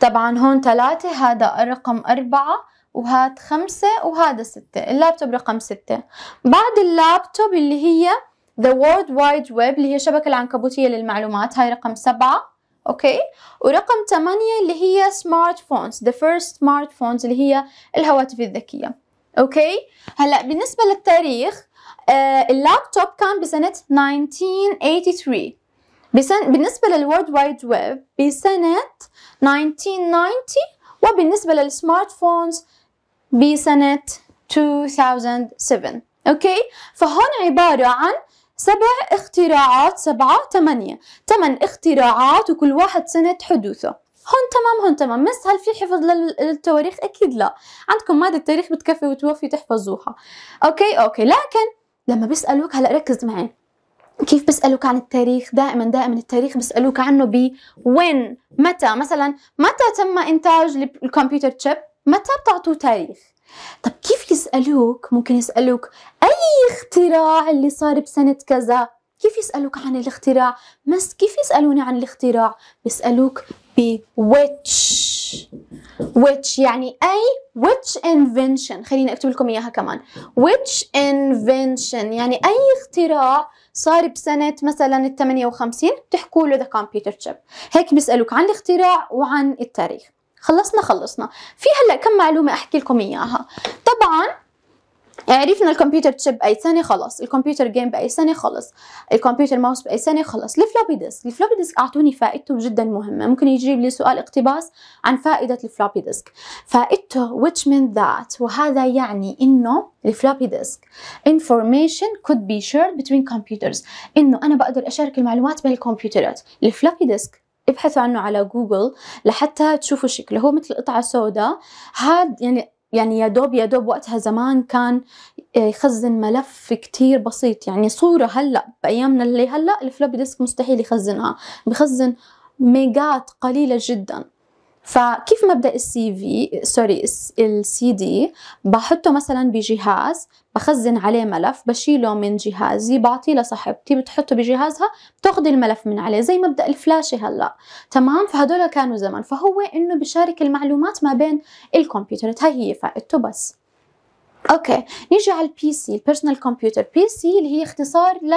طبعا هون ثلاثة هذا رقم أربعة وهاد خمسة وهذا ستة اللابتوب رقم ستة بعد اللابتوب اللي هي The World Wide Web اللي هي الشبكة العنكبوتية للمعلومات هاي رقم سبعة اوكي ورقم ثمانية اللي هي سمارت فونز the first سمارت phones اللي هي الهواتف الذكية اوكي هلا بالنسبة للتاريخ آه، اللابتوب كان بسنة 1983 بسن... بالنسبة للورد وايد ويب بسنة 1990 وبالنسبة للسمارت فونز بسنة 2007 أوكي فهون عبارة عن سبع اختراعات سبعة ثمانية ثمان اختراعات وكل واحد سنة حدوثه هون تمام هون تمام بس هل في حفظ للتواريخ اكيد لا عندكم ماده التاريخ بتكفي وتوفي تحفظوها اوكي اوكي لكن لما بيسالوك هلا ركز معي كيف بيسألوك عن التاريخ دائما دائما التاريخ بيسألوك عنه بوين متى مثلا متى تم إنتاج الكمبيوتر تشيب متى بتعطوا تاريخ طب كيف يسألوك ممكن يسألوك أي اختراع اللي صار بسنة كذا كيف يسألوك عن الاختراع مس كيف يسألوني عن الاختراع بيسألوك ب which which يعني أي which invention خليني أكتب لكم إياها كمان which invention يعني أي اختراع صار بسنة مثلا ال 58 بتحكوا له ذا كمبيوتر تشيب هيك بيسألوك عن الاختراع وعن التاريخ خلصنا خلصنا في هلا كم معلومة أحكي لكم إياها طبعا عرفنا الكمبيوتر تشيب باي ثانيه خلص الكمبيوتر جيم باي ثانيه خلص الكمبيوتر ماوس باي ثانيه خلص الفلوبي ديسك الفلوبي ديسك اعطوني فائدته جدا مهمه ممكن يجيب لي سؤال اقتباس عن فائده الفلوبي ديسك فائدته which من ذات وهذا يعني انه الفلوبي ديسك information could be shared between computers انه انا بقدر اشارك المعلومات بين الكمبيوترات الفلوبي ديسك ابحثوا عنه على جوجل لحتى تشوفوا شكله هو مثل قطعة سوداء هاد يعني يعني يا دوب يا دوب وقتها زمان كان يخزن ملف كتير بسيط يعني صورة هلأ بأيامنا اللي هلأ الفلوبي ديسك مستحيل يخزنها بخزن ميجات قليلة جدا فكيف مبدا السي في سوري السي دي بحطه مثلا بجهاز بخزن عليه ملف بشيله من جهازي بعطيه لصاحبتي بتحطه بجهازها بتاخذ الملف من عليه زي مبدا الفلاشة هلا تمام فهدول كانوا زمان فهو انه بشارك المعلومات ما بين الكمبيوتر هاي هي فائدته بس اوكي نيجي على البي سي البيرسونال كمبيوتر بي سي اللي هي اختصار ل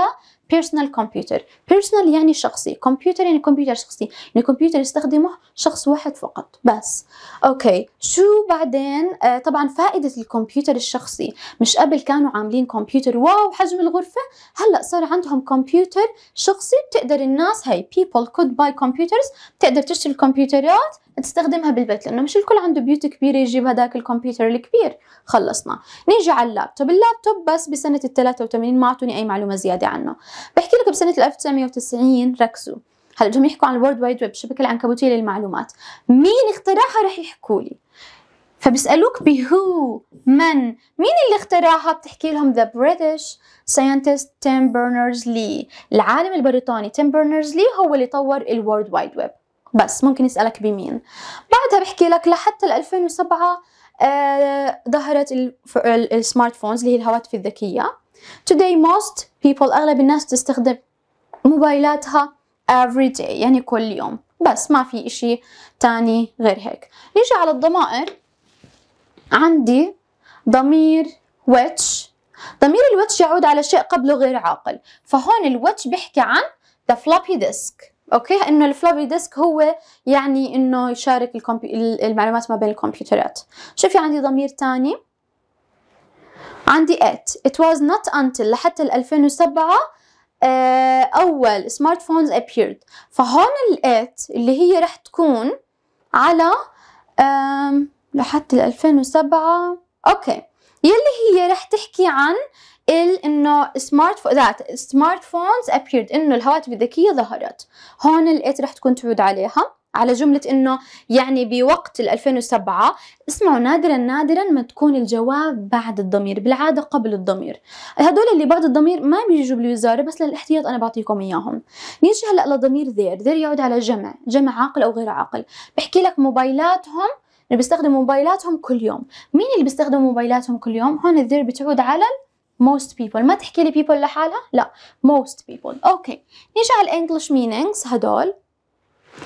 بيرسونال كمبيوتر بيرسونال يعني شخصي كمبيوتر يعني كمبيوتر شخصي يعني كمبيوتر يستخدمه شخص واحد فقط بس اوكي شو بعدين آه طبعا فائده الكمبيوتر الشخصي مش قبل كانوا عاملين كمبيوتر واو حجم الغرفه هلا صار عندهم كمبيوتر شخصي بتقدر الناس هي people could buy computers بتقدر تشتري الكمبيوترات تستخدمها بالبيت لانه مش الكل عنده بيوت كبيره يجيب هذاك الكمبيوتر الكبير خلصنا نيجي على اللابتوب اللابتوب بس بسنه ال 83 ما اعطوني اي معلومه زياده عنه بحكي لك بسنه 1990 ركزوا هلا بدهم يحكوا عن الورد وايد ويب شبكة العنكبوتيه للمعلومات مين اخترعها رح يحكوا لي فبيسألوك بهو من مين اللي اخترعها بتحكي لهم the British scientist Tim Berners-Lee العالم البريطاني تيم برنرز لي هو اللي طور الورد وايد ويب بس ممكن يسألك بمين بعدها بحكي لك لحتى 2007 آه، ظهرت السمارت فونز اللي هي الهواتف الذكية today most people أغلب الناس تستخدم موبايلاتها every day يعني كل يوم بس ما في إشي تاني غير هيك نيجي على الضمائر عندي ضمير which ضمير الوتش يعود على شيء قبله غير عاقل فهون الوتش بيحكي عن the floppy disk اوكي انه الفلوبي ديسك هو يعني انه يشارك المعلومات ما بين الكمبيوترات شوفي عندي ضمير تاني عندي 8 it was not until لحتى 2007 آه، اول سمارت فونز ابيرد فهون ال 8 اللي هي رح تكون على لحتى 2007 اوكي يلي هي رح تحكي عن ال انه سمارت ذات سمارت فونز ابيرد انه الهواتف الذكيه ظهرت هون الات رح تكون تعود عليها على جملة إنه يعني بوقت ال 2007 اسمعوا نادرا نادرا ما تكون الجواب بعد الضمير بالعادة قبل الضمير هدول اللي بعد الضمير ما بيجوا بالوزارة بس للاحتياط أنا بعطيكم إياهم نيجي هلأ لضمير ذير ذير يعود على جمع جمع عاقل أو غير عاقل بحكي لك موبايلاتهم اللي بيستخدموا موبايلاتهم كل يوم مين اللي بيستخدموا موبايلاتهم كل يوم هون الذير بتعود على ال most people ما تحكي لي people لحالها لا most people اوكي نيجي على الانجلش meanings هدول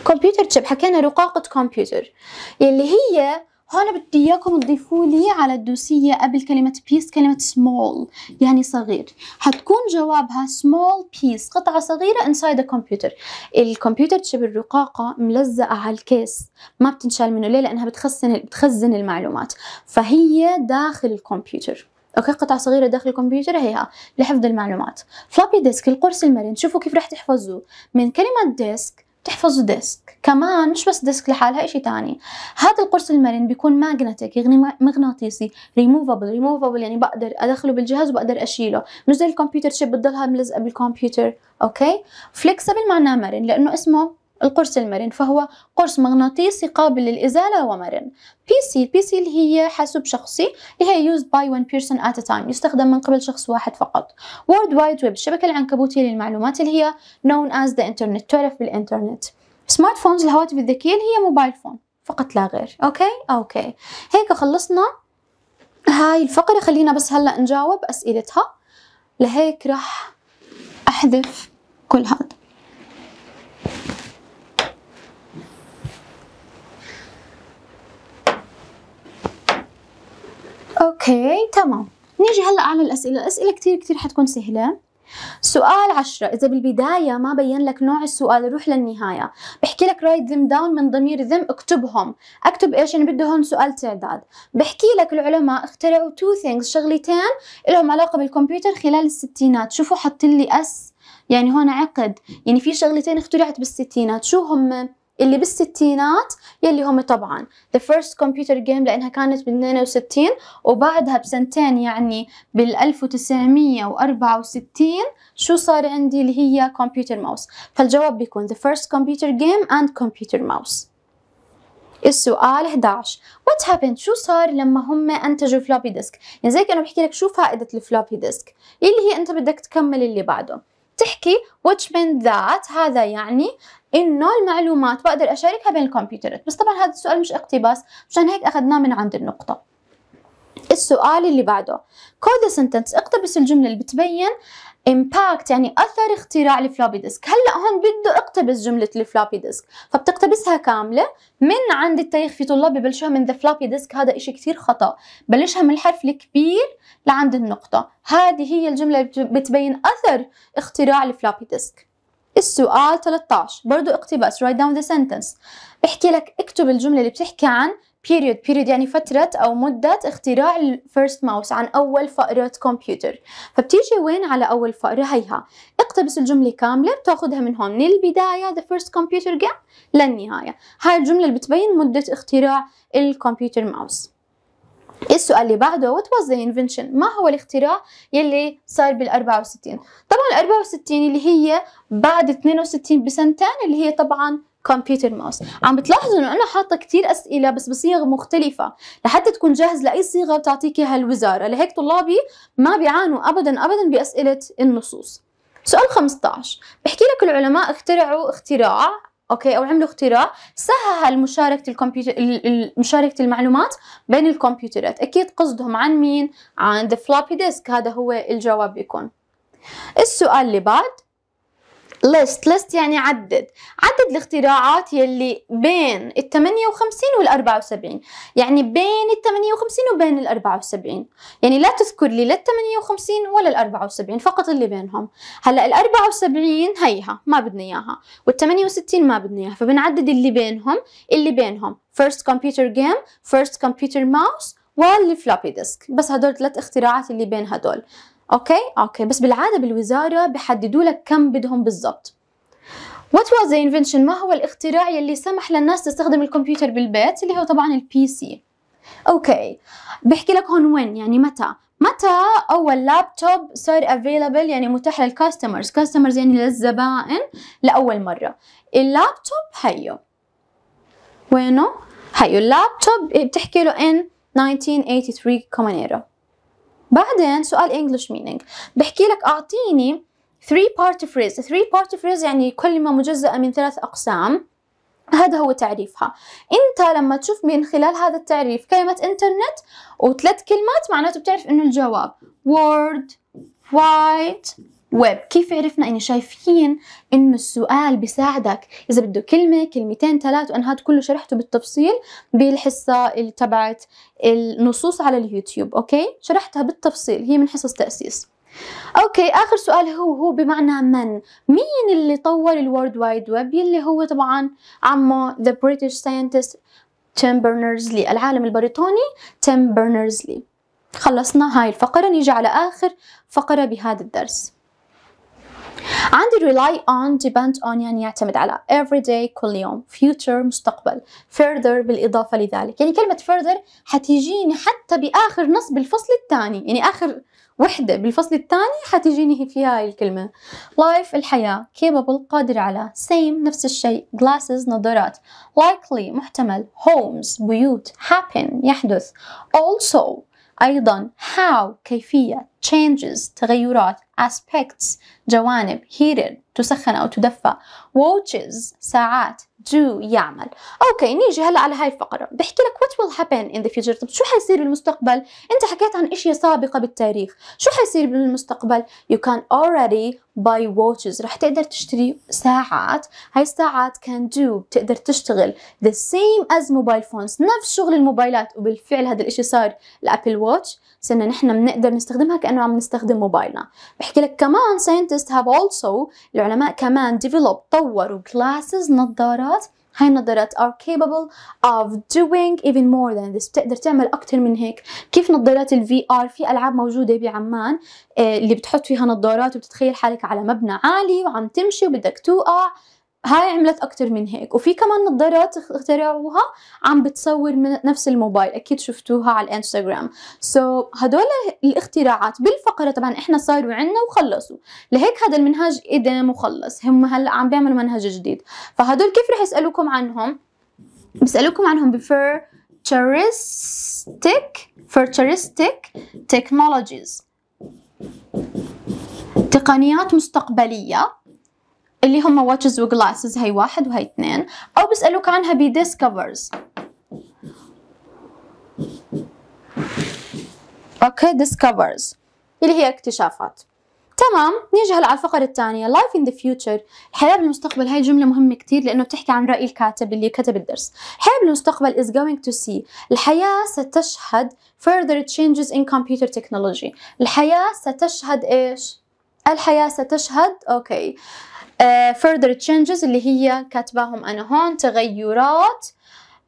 كمبيوتر تشيب حكينا رقاقة كمبيوتر اللي هي هون بدي اياكم تضيفوا لي على الدوسية قبل كلمة piece كلمة small يعني صغير حتكون جوابها small piece قطعة صغيرة inside the computer الكمبيوتر تشيب الرقاقة ملزقة على الكيس ما بتنشال منه ليه لأنها بتخزن بتخزن المعلومات فهي داخل الكمبيوتر اوكي قطعه صغيره داخل الكمبيوتر هيها لحفظ المعلومات فلوبي ديسك القرص المرن شوفوا كيف راح تحفظوه من كلمه ديسك تحفظوا ديسك كمان مش بس ديسك لحالها اشي تاني هذا القرص المرن بيكون ماجنتيك يغني مغناطيسي ريموفابل ريموفابل يعني بقدر ادخله بالجهاز وبقدر اشيله مش زي الكمبيوتر شيب بتضلها ملزقه بالكمبيوتر اوكي فليكسبل معناه مرن لانه اسمه القرص المرن فهو قرص مغناطيسي قابل للإزالة ومرن PC PC اللي هي حاسوب شخصي اللي هي used by one person at a time يستخدم من قبل شخص واحد فقط World Wide Web الشبكة العنكبوتية للمعلومات اللي هي known as the internet تعرف بالإنترنت سمارت فونز الهواتف الذكية اللي هي موبايل فون فقط لا غير أوكي أوكي هيك خلصنا هاي الفقرة خلينا بس هلأ نجاوب أسئلتها لهيك راح أحذف كل هذا اوكي تمام نيجي هلا على الاسئله الاسئله كثير كثير حتكون سهله سؤال عشرة إذا بالبداية ما بين لك نوع السؤال روح للنهاية بحكي لك رايت ذم داون من ضمير ذم اكتبهم اكتب إيش أنا يعني بده هون سؤال تعداد بحكي لك العلماء اخترعوا تو ثينجز شغلتين لهم علاقة بالكمبيوتر خلال الستينات شوفوا حط لي أس يعني هون عقد يعني في شغلتين اخترعت بالستينات شو هم اللي بالستينات يلي هم طبعا the first computer game لأنها كانت بال 62 وبعدها بسنتين يعني بال 1964 شو صار عندي اللي هي computer mouse فالجواب بيكون the first computer game and computer mouse السؤال 11 وات هابند شو صار لما هم انتجوا فلوبي ديسك يعني زي كانوا بحكي لك شو فائده الفلوبي ديسك اللي هي انت بدك تكمل اللي بعده تحكي which من ذات هذا يعني انه المعلومات بقدر اشاركها بين الكمبيوترات بس طبعا هذا السؤال مش اقتباس مشان هيك اخذناه من عند النقطة السؤال اللي بعده code the sentence اقتبس الجملة اللي بتبين امباكت يعني اثر اختراع الفلوبي ديسك هلا هون بده اقتبس جمله الفلوبي ديسك فبتقتبسها كامله من عند التاريخ في طلاب ببلشوها من ذا فلوبي ديسك هذا إشي كثير خطا بلشها من الحرف الكبير لعند النقطه هذه هي الجمله اللي بتبين اثر اختراع الفلوبي ديسك السؤال 13 برضه اقتباس write down the sentence بحكي لك اكتب الجمله اللي بتحكي عن period period يعني فترة أو مدة اختراع الفيرست ماوس عن أول فأرة كمبيوتر فبتيجي وين على أول فأرة هيها اقتبس الجملة كاملة بتاخذها من هون من البداية the first computer game للنهاية هاي الجملة اللي بتبين مدة اختراع الكمبيوتر ماوس السؤال اللي بعده what was the invention ما هو الاختراع يلي صار بال64 طبعا ال64 اللي هي بعد 62 بسنتين اللي هي طبعا كمبيوتر ماوس عم بتلاحظوا انه انا حاطه كثير اسئله بس بصيغ مختلفه لحتى تكون جاهز لاي صيغه بتعطيك اياها الوزاره لهيك طلابي ما بيعانوا ابدا ابدا باسئله النصوص سؤال 15 بحكي لك العلماء اخترعوا اختراع اوكي او عملوا اختراع سهل مشاركه الكمبيوتر مشاركه المعلومات بين الكمبيوترات اكيد قصدهم عن مين عن ذا فلوبي ديسك هذا هو الجواب بيكون السؤال اللي بعد list list يعني عدد عدد الاختراعات يلي بين ال 58 وال 74 يعني بين ال 58 وبين ال 74 يعني لا تذكر لي لا ال 58 ولا ال 74 فقط اللي بينهم هلا ال 74 هيها ما بدنا اياها وال 68 ما بدنا اياها فبنعدد اللي بينهم اللي بينهم first computer game first computer mouse والفلوبي ديسك بس هدول ثلاث اختراعات اللي بين هدول اوكي اوكي بس بالعاده بالوزاره بحددوا لك كم بدهم بالضبط What was the invention؟ ما هو الاختراع يلي سمح للناس تستخدم الكمبيوتر بالبيت اللي هو طبعا البي سي اوكي بحكي لك هون وين يعني متى متى اول لابتوب صار افيلبل يعني متاح للكاستمرز كاستمرز يعني للزبائن لاول مره اللابتوب هيو وينه هيو اللابتوب بتحكي له ان 1983 كومانيرو بعدين سؤال English meaning بحكي لك أعطيني three part phrase three part phrase يعني كلمة مجزأة من ثلاث أقسام هذا هو تعريفها انت لما تشوف من خلال هذا التعريف كلمة انترنت وثلاث كلمات معناته بتعرف انه الجواب word white ويب كيف عرفنا اني شايفين إنه السؤال بيساعدك إذا بده كلمة كلمتين ثلاث وأنا هاد كله شرحته بالتفصيل بالحصة اللي تبعت النصوص على اليوتيوب أوكي شرحتها بالتفصيل هي من حصص تأسيس اوكي اخر سؤال هو هو بمعنى من مين اللي طور الورد وايد ويب يلي هو طبعا عمه ذا بريتش ساينتست تيم برنرزلي العالم البريطاني تيم برنرزلي خلصنا هاي الفقرة نيجي على آخر فقرة بهذا الدرس عندي rely on depend on يعني يعتمد على everyday كل يوم future مستقبل further بالإضافة لذلك يعني كلمة further حتيجيني حتى بآخر نص بالفصل الثاني يعني آخر وحدة بالفصل الثاني حتجيني في هاي الكلمة life الحياة capable قادر على same نفس الشيء glasses نظارات likely محتمل homes بيوت happen يحدث also أيضا how كيفية changes تغيرات aspects جوانب heated تسخن أو تدفى watches ساعات do يعمل أوكي نيجي هلا على هاي الفقرة بحكي لك what will happen in the future طب شو حيصير بالمستقبل أنت حكيت عن أشياء سابقة بالتاريخ شو حيصير بالمستقبل you can already باي واتشز راح تقدر تشتري ساعات هاي الساعات كان دو بتقدر تشتغل ذا سيم از موبايل فونز نفس شغل الموبايلات وبالفعل هذا الاشي صار الابل واتش صرنا نحن بنقدر نستخدمها كانه عم نستخدم موبايلنا بحكي لك كمان scientists have also العلماء كمان developed طوروا glasses نظارات هاي النظارات are capable of doing even more than this بتقدر تعمل أكتر من هيك كيف نظارات ال VR في ألعاب موجودة بعمان آه، اللي بتحط فيها نظارات وبتتخيل حالك على مبنى عالي وعم تمشي وبدك توقع هاي عملت اكتر من هيك وفي كمان نظارات اخترعوها عم بتصور من نفس الموبايل اكيد شفتوها على الانستغرام سو so, هدول الاختراعات بالفقره طبعا احنا صاروا عنا وخلصوا لهيك هذا المنهج قدم وخلص هم هلا عم بيعملوا منهج جديد فهدول كيف رح يسالوكم عنهم بيسالوكم عنهم futuristic futuristic تكنولوجيز تقنيات مستقبليه اللي هم واتشز وجلاسز هي واحد وهي اثنين او بيسألوك عنها بديسكفرز اوكي ديسكفرز اللي هي اكتشافات تمام نيجي هلا على الفقرة الثانية لايف ان ذا فيوتشر الحياة بالمستقبل هاي جملة مهمة كثير لأنه بتحكي عن رأي الكاتب اللي كتب الدرس الحياة بالمستقبل از جوينج تو سي الحياة ستشهد further changes in computer technology الحياة ستشهد إيش؟ الحياة ستشهد أوكي okay. آه، further changes اللي هي كاتباهم أنا هون تغيرات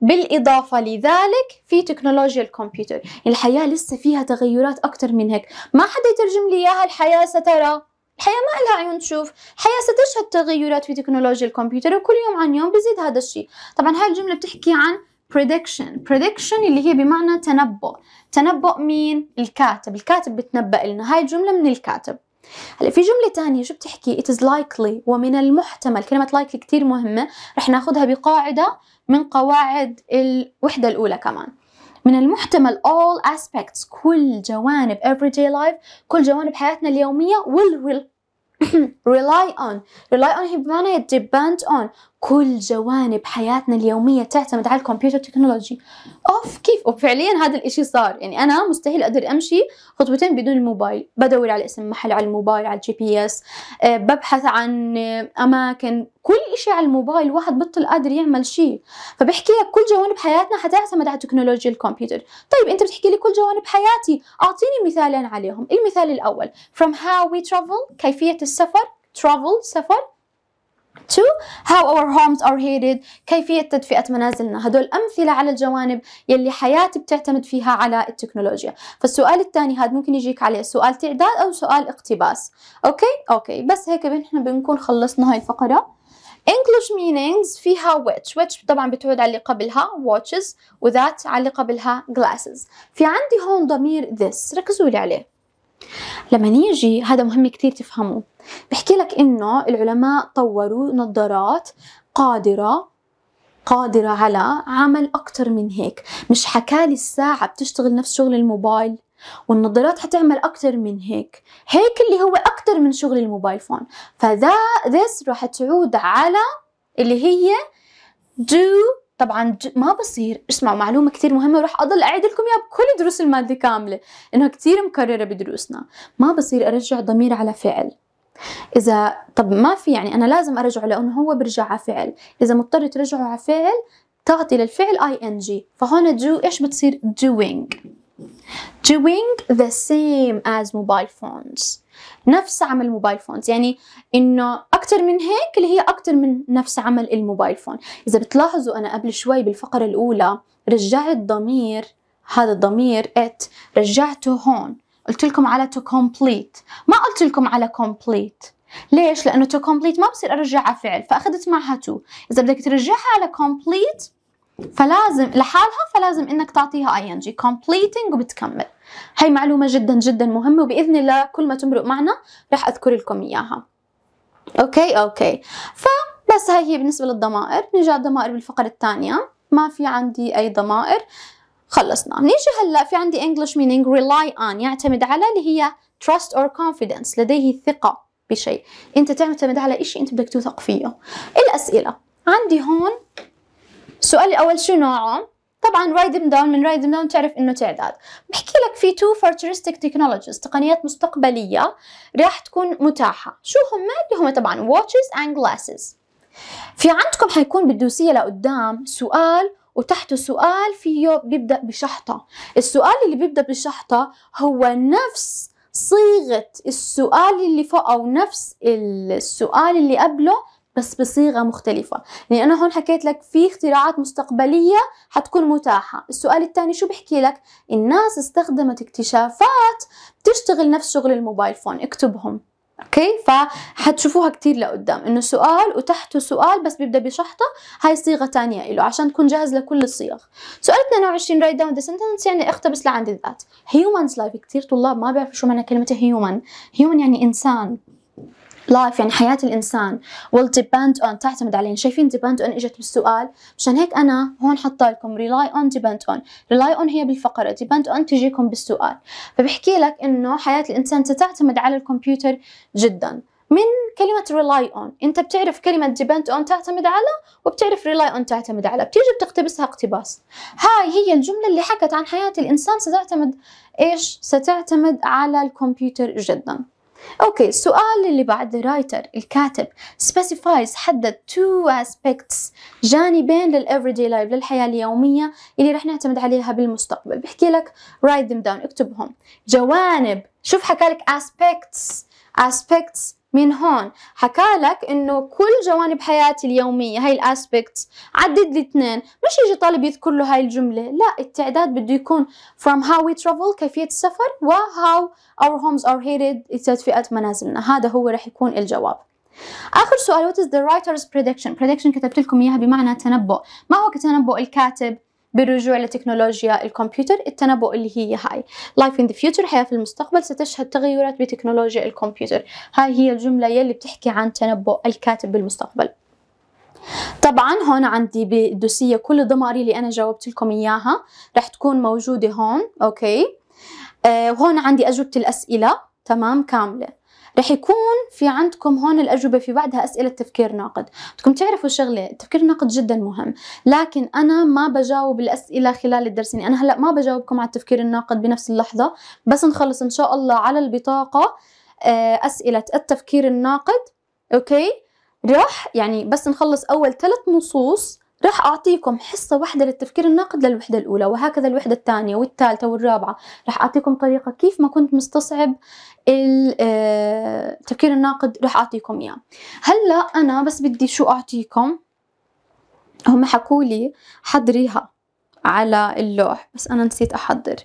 بالإضافة لذلك في تكنولوجيا الكمبيوتر الحياة لسه فيها تغيرات أكتر من هيك ما حدا يترجم لي إياها الحياة سترى الحياة ما لها عيون تشوف الحياة ستشهد تغيرات في تكنولوجيا الكمبيوتر وكل يوم عن يوم بزيد هذا الشيء طبعا هاي الجملة بتحكي عن prediction prediction اللي هي بمعنى تنبؤ تنبؤ مين الكاتب الكاتب بتنبأ لنا هاي الجملة من الكاتب هلا في جمله تانية شو بتحكي it is likely ومن المحتمل كلمه likely كتير مهمه رح ناخدها بقاعده من قواعد الوحده الاولى كمان من المحتمل all aspects كل جوانب everyday life كل جوانب حياتنا اليومية will, will [coughs] rely on rely on هي بمعنى depend on كل جوانب حياتنا اليوميه تعتمد على الكمبيوتر تكنولوجي اوف كيف وفعليا هذا الاشي صار يعني انا مستحيل اقدر امشي خطوتين بدون الموبايل بدور على اسم محل على الموبايل على الجي بي اس آه، ببحث عن اماكن كل إشي على الموبايل واحد بطل قادر يعمل شيء فبحكي لك كل جوانب حياتنا حتعتمد على تكنولوجيا الكمبيوتر طيب انت بتحكي لي كل جوانب حياتي اعطيني مثالين عليهم المثال الاول from how we travel كيفيه السفر travel سفر 2 how our homes are heated كيفية تدفئة منازلنا هدول أمثلة على الجوانب يلي حياتي بتعتمد فيها على التكنولوجيا فالسؤال الثاني هذا ممكن يجيك عليه سؤال تعداد أو سؤال اقتباس أوكي أوكي بس هيك نحن بنكون خلصنا هاي الفقرة English meanings فيها which which طبعا بتعود على اللي قبلها watches وذات على اللي قبلها glasses في عندي هون ضمير this ركزوا لي عليه لما نيجي هذا مهم كتير تفهموه بحكي لك انه العلماء طوروا نظارات قادرة قادرة على عمل أكتر من هيك مش حكالي الساعة بتشتغل نفس شغل الموبايل والنظارات حتعمل أكتر من هيك هيك اللي هو أكتر من شغل الموبايل فون فذا ذس راح تعود على اللي هي do طبعا ما بصير اسمعوا معلومه كثير مهمه وراح اضل اعيد لكم اياها بكل دروس الماده كامله انها كثير مكرره بدروسنا ما بصير ارجع ضمير على فعل اذا طب ما في يعني انا لازم ارجعه لانه هو برجع على فعل اذا مضطر ترجعه على فعل تعطي للفعل اي ان جي فهون دو ايش بتصير doing doing the same as mobile phones نفس عمل موبايل فونز يعني انه اكثر من هيك اللي هي اكثر من نفس عمل الموبايل فون اذا بتلاحظوا انا قبل شوي بالفقره الاولى رجعت ضمير هذا الضمير ات رجعته هون قلت لكم على تو كومبليت ما قلت لكم على كومبليت ليش؟ لأنه تو كومبليت ما بصير أرجعها فعل فأخذت معها تو إذا بدك ترجعها على كومبليت فلازم لحالها فلازم إنك تعطيها اي ان جي كومبليتنج وبتكمل هاي معلومة جدا جدا مهمة وبإذن الله كل ما تمرق معنا راح أذكر لكم إياها أوكي أوكي فبس هاي هي بالنسبة للضمائر نيجي على الضمائر بالفقرة الثانية ما في عندي أي ضمائر خلصنا نيجي هلا في عندي English meaning rely on يعتمد على اللي هي trust or confidence لديه ثقة بشيء انت تعتمد على شيء انت بدك توثق فيه الاسئله عندي هون السؤال الاول شو نوعه طبعا ام داون من ام داون تعرف انه تعداد بحكي لك في تو فيوتشرستك technologies تقنيات مستقبليه راح تكون متاحه شو هم اللي هم طبعا watches and glasses في عندكم حيكون بالدوسيه لقدام سؤال وتحته سؤال فيه بيبدا بشحطه السؤال اللي بيبدا بشحطه هو نفس صيغه السؤال اللي فوق او نفس السؤال اللي قبله بس بصيغه مختلفه يعني انا هون حكيت لك في اختراعات مستقبليه حتكون متاحه السؤال الثاني شو بحكي لك الناس استخدمت اكتشافات بتشتغل نفس شغل الموبايل فون اكتبهم اوكي فحتشوفوها كتير لقدام انه سؤال وتحته سؤال بس بيبدا بشحطه هاي صيغه تانية له عشان تكون جاهز لكل الصيغ سؤال 22 رايت داون ذا سنتنس يعني اقتبس لعند الذات هيومنز لايف كتير طلاب ما بيعرفوا شو معنى كلمه هيومن هيومن يعني انسان لايف يعني حياة الإنسان will depend on تعتمد عليه شايفين depend on إجت بالسؤال مشان هيك أنا هون حاطة لكم rely on depend on rely on هي بالفقرة depend on تجيكم بالسؤال فبحكي لك إنه حياة الإنسان ستعتمد على الكمبيوتر جدا من كلمة rely on أنت بتعرف كلمة depend on تعتمد على وبتعرف rely on تعتمد على بتيجي بتقتبسها اقتباس هاي هي الجملة اللي حكت عن حياة الإنسان ستعتمد إيش ستعتمد على الكمبيوتر جداً اوكي السؤال اللي بعد رايتر الكاتب specifies حدد two aspects جانبين لل everyday life للحياة اليومية اللي رح نعتمد عليها بالمستقبل بحكي لك write them down اكتبهم جوانب شوف حكالك aspects aspects من هون حكى لك انه كل جوانب حياتي اليوميه هاي الاسبكتس عدد الاثنين مش يجي طالب يذكر له هاي الجمله لا التعداد بده يكون from how we travel كيفيه السفر و how our homes are هيتد تدفئه منازلنا هذا هو رح يكون الجواب اخر سؤال what is the writer's prediction prediction كتبت لكم اياها بمعنى تنبؤ ما هو تنبؤ الكاتب بالرجوع لتكنولوجيا الكمبيوتر التنبؤ اللي هي هاي لايف ان ذا فيوتشر حياة في المستقبل ستشهد تغيرات بتكنولوجيا الكمبيوتر هاي هي الجملة يلي بتحكي عن تنبؤ الكاتب بالمستقبل طبعا هون عندي بالدوسية كل الضماري اللي أنا جاوبت لكم إياها رح تكون موجودة هون أوكي آه وهون عندي أجوبة الأسئلة تمام كاملة رح يكون في عندكم هون الأجوبة في بعدها أسئلة تفكير ناقد بدكم تعرفوا شغلة التفكير الناقد جدا مهم لكن أنا ما بجاوب الأسئلة خلال الدرس يعني أنا هلأ ما بجاوبكم على التفكير الناقد بنفس اللحظة بس نخلص إن شاء الله على البطاقة آه، أسئلة التفكير الناقد أوكي راح يعني بس نخلص أول ثلاث نصوص راح أعطيكم حصة واحدة للتفكير الناقد للوحدة الأولى وهكذا الوحدة الثانية والثالثة والرابعة راح أعطيكم طريقة كيف ما كنت مستصعب آه، التفكير الناقد راح أعطيكم إياه هلأ أنا بس بدي شو أعطيكم هم حكوا لي حضريها على اللوح بس أنا نسيت أحضر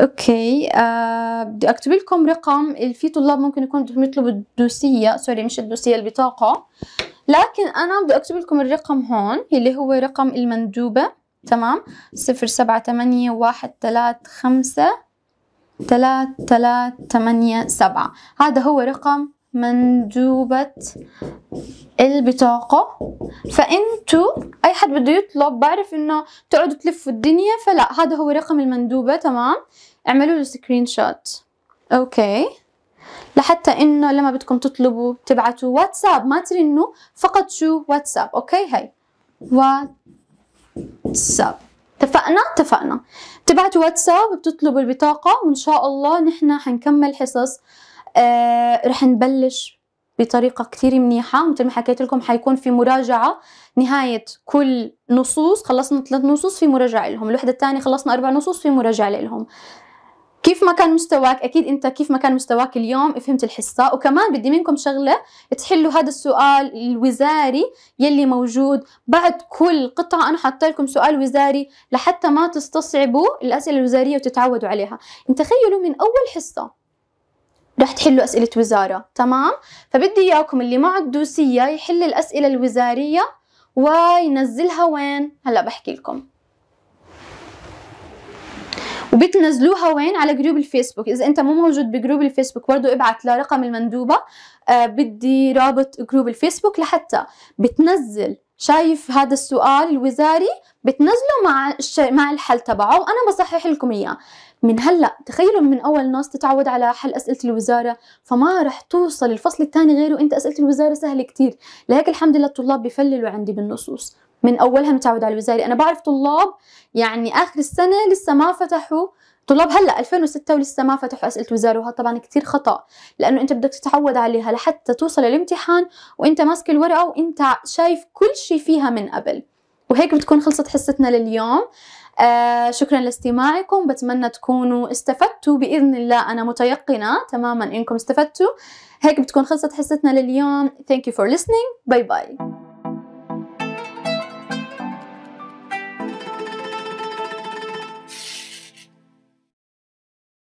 اوكي آه بدي اكتب لكم رقم في طلاب ممكن يكون بدهم يطلبوا الدوسيه سوري مش الدوسيه البطاقه لكن أنا بدي أكتب لكم الرقم هون اللي هو رقم المندوبة تمام صفر سبعة تمانية واحد تلات خمسة تلات تلات تمانية سبعة هذا هو رقم مندوبة البطاقة فانتو اي حد بده يطلب بعرف انه تقعدوا تلفوا الدنيا فلا هذا هو رقم المندوبة تمام اعملوا له سكرين شوت اوكي لحتى انه لما بدكم تطلبوا تبعتوا واتساب ما ترنوا فقط شو واتساب اوكي هاي واتساب اتفقنا اتفقنا تبعتوا واتساب بتطلبوا البطاقة وان شاء الله نحن حنكمل حصص آه رح نبلش بطريقة كتير منيحة مثل ما حكيت لكم حيكون في مراجعة نهاية كل نصوص خلصنا ثلاث نصوص في مراجعة لهم الوحدة الثانية خلصنا أربع نصوص في مراجعة لهم كيف ما كان مستواك اكيد انت كيف ما كان مستواك اليوم فهمت الحصه وكمان بدي منكم شغله تحلوا هذا السؤال الوزاري يلي موجود بعد كل قطعه انا حاطه لكم سؤال وزاري لحتى ما تستصعبوا الاسئله الوزاريه وتتعودوا عليها تخيلوا من اول حصه رح تحلوا أسئلة وزارة تمام فبدي إياكم اللي معه الدوسية يحل الأسئلة الوزارية وينزلها وين هلا بحكي لكم وبتنزلوها وين على جروب الفيسبوك اذا انت مو موجود بجروب الفيسبوك برضه ابعت لرقم المندوبه آه بدي رابط جروب الفيسبوك لحتى بتنزل شايف هذا السؤال الوزاري بتنزله مع مع الحل تبعه وانا بصحح لكم اياه من هلا تخيلوا من اول ناس تتعود على حل اسئله الوزاره فما رح توصل الفصل الثاني غيره انت اسئله الوزاره سهله كتير لهيك الحمد لله الطلاب بفللوا عندي بالنصوص من اولها متعود على الوزاري انا بعرف طلاب يعني اخر السنه لسه ما فتحوا طلاب هلا 2006 ولسه ما فتحوا اسئله وزاره وهذا طبعا كثير خطا لانه انت بدك تتعود عليها لحتى توصل للامتحان وانت ماسك الورقه وانت شايف كل شيء فيها من قبل وهيك بتكون خلصت حصتنا لليوم آه شكرا لاستماعكم بتمنى تكونوا استفدتوا باذن الله انا متيقنه تماما انكم استفدتوا هيك بتكون خلصت حصتنا لليوم thank you for listening باي باي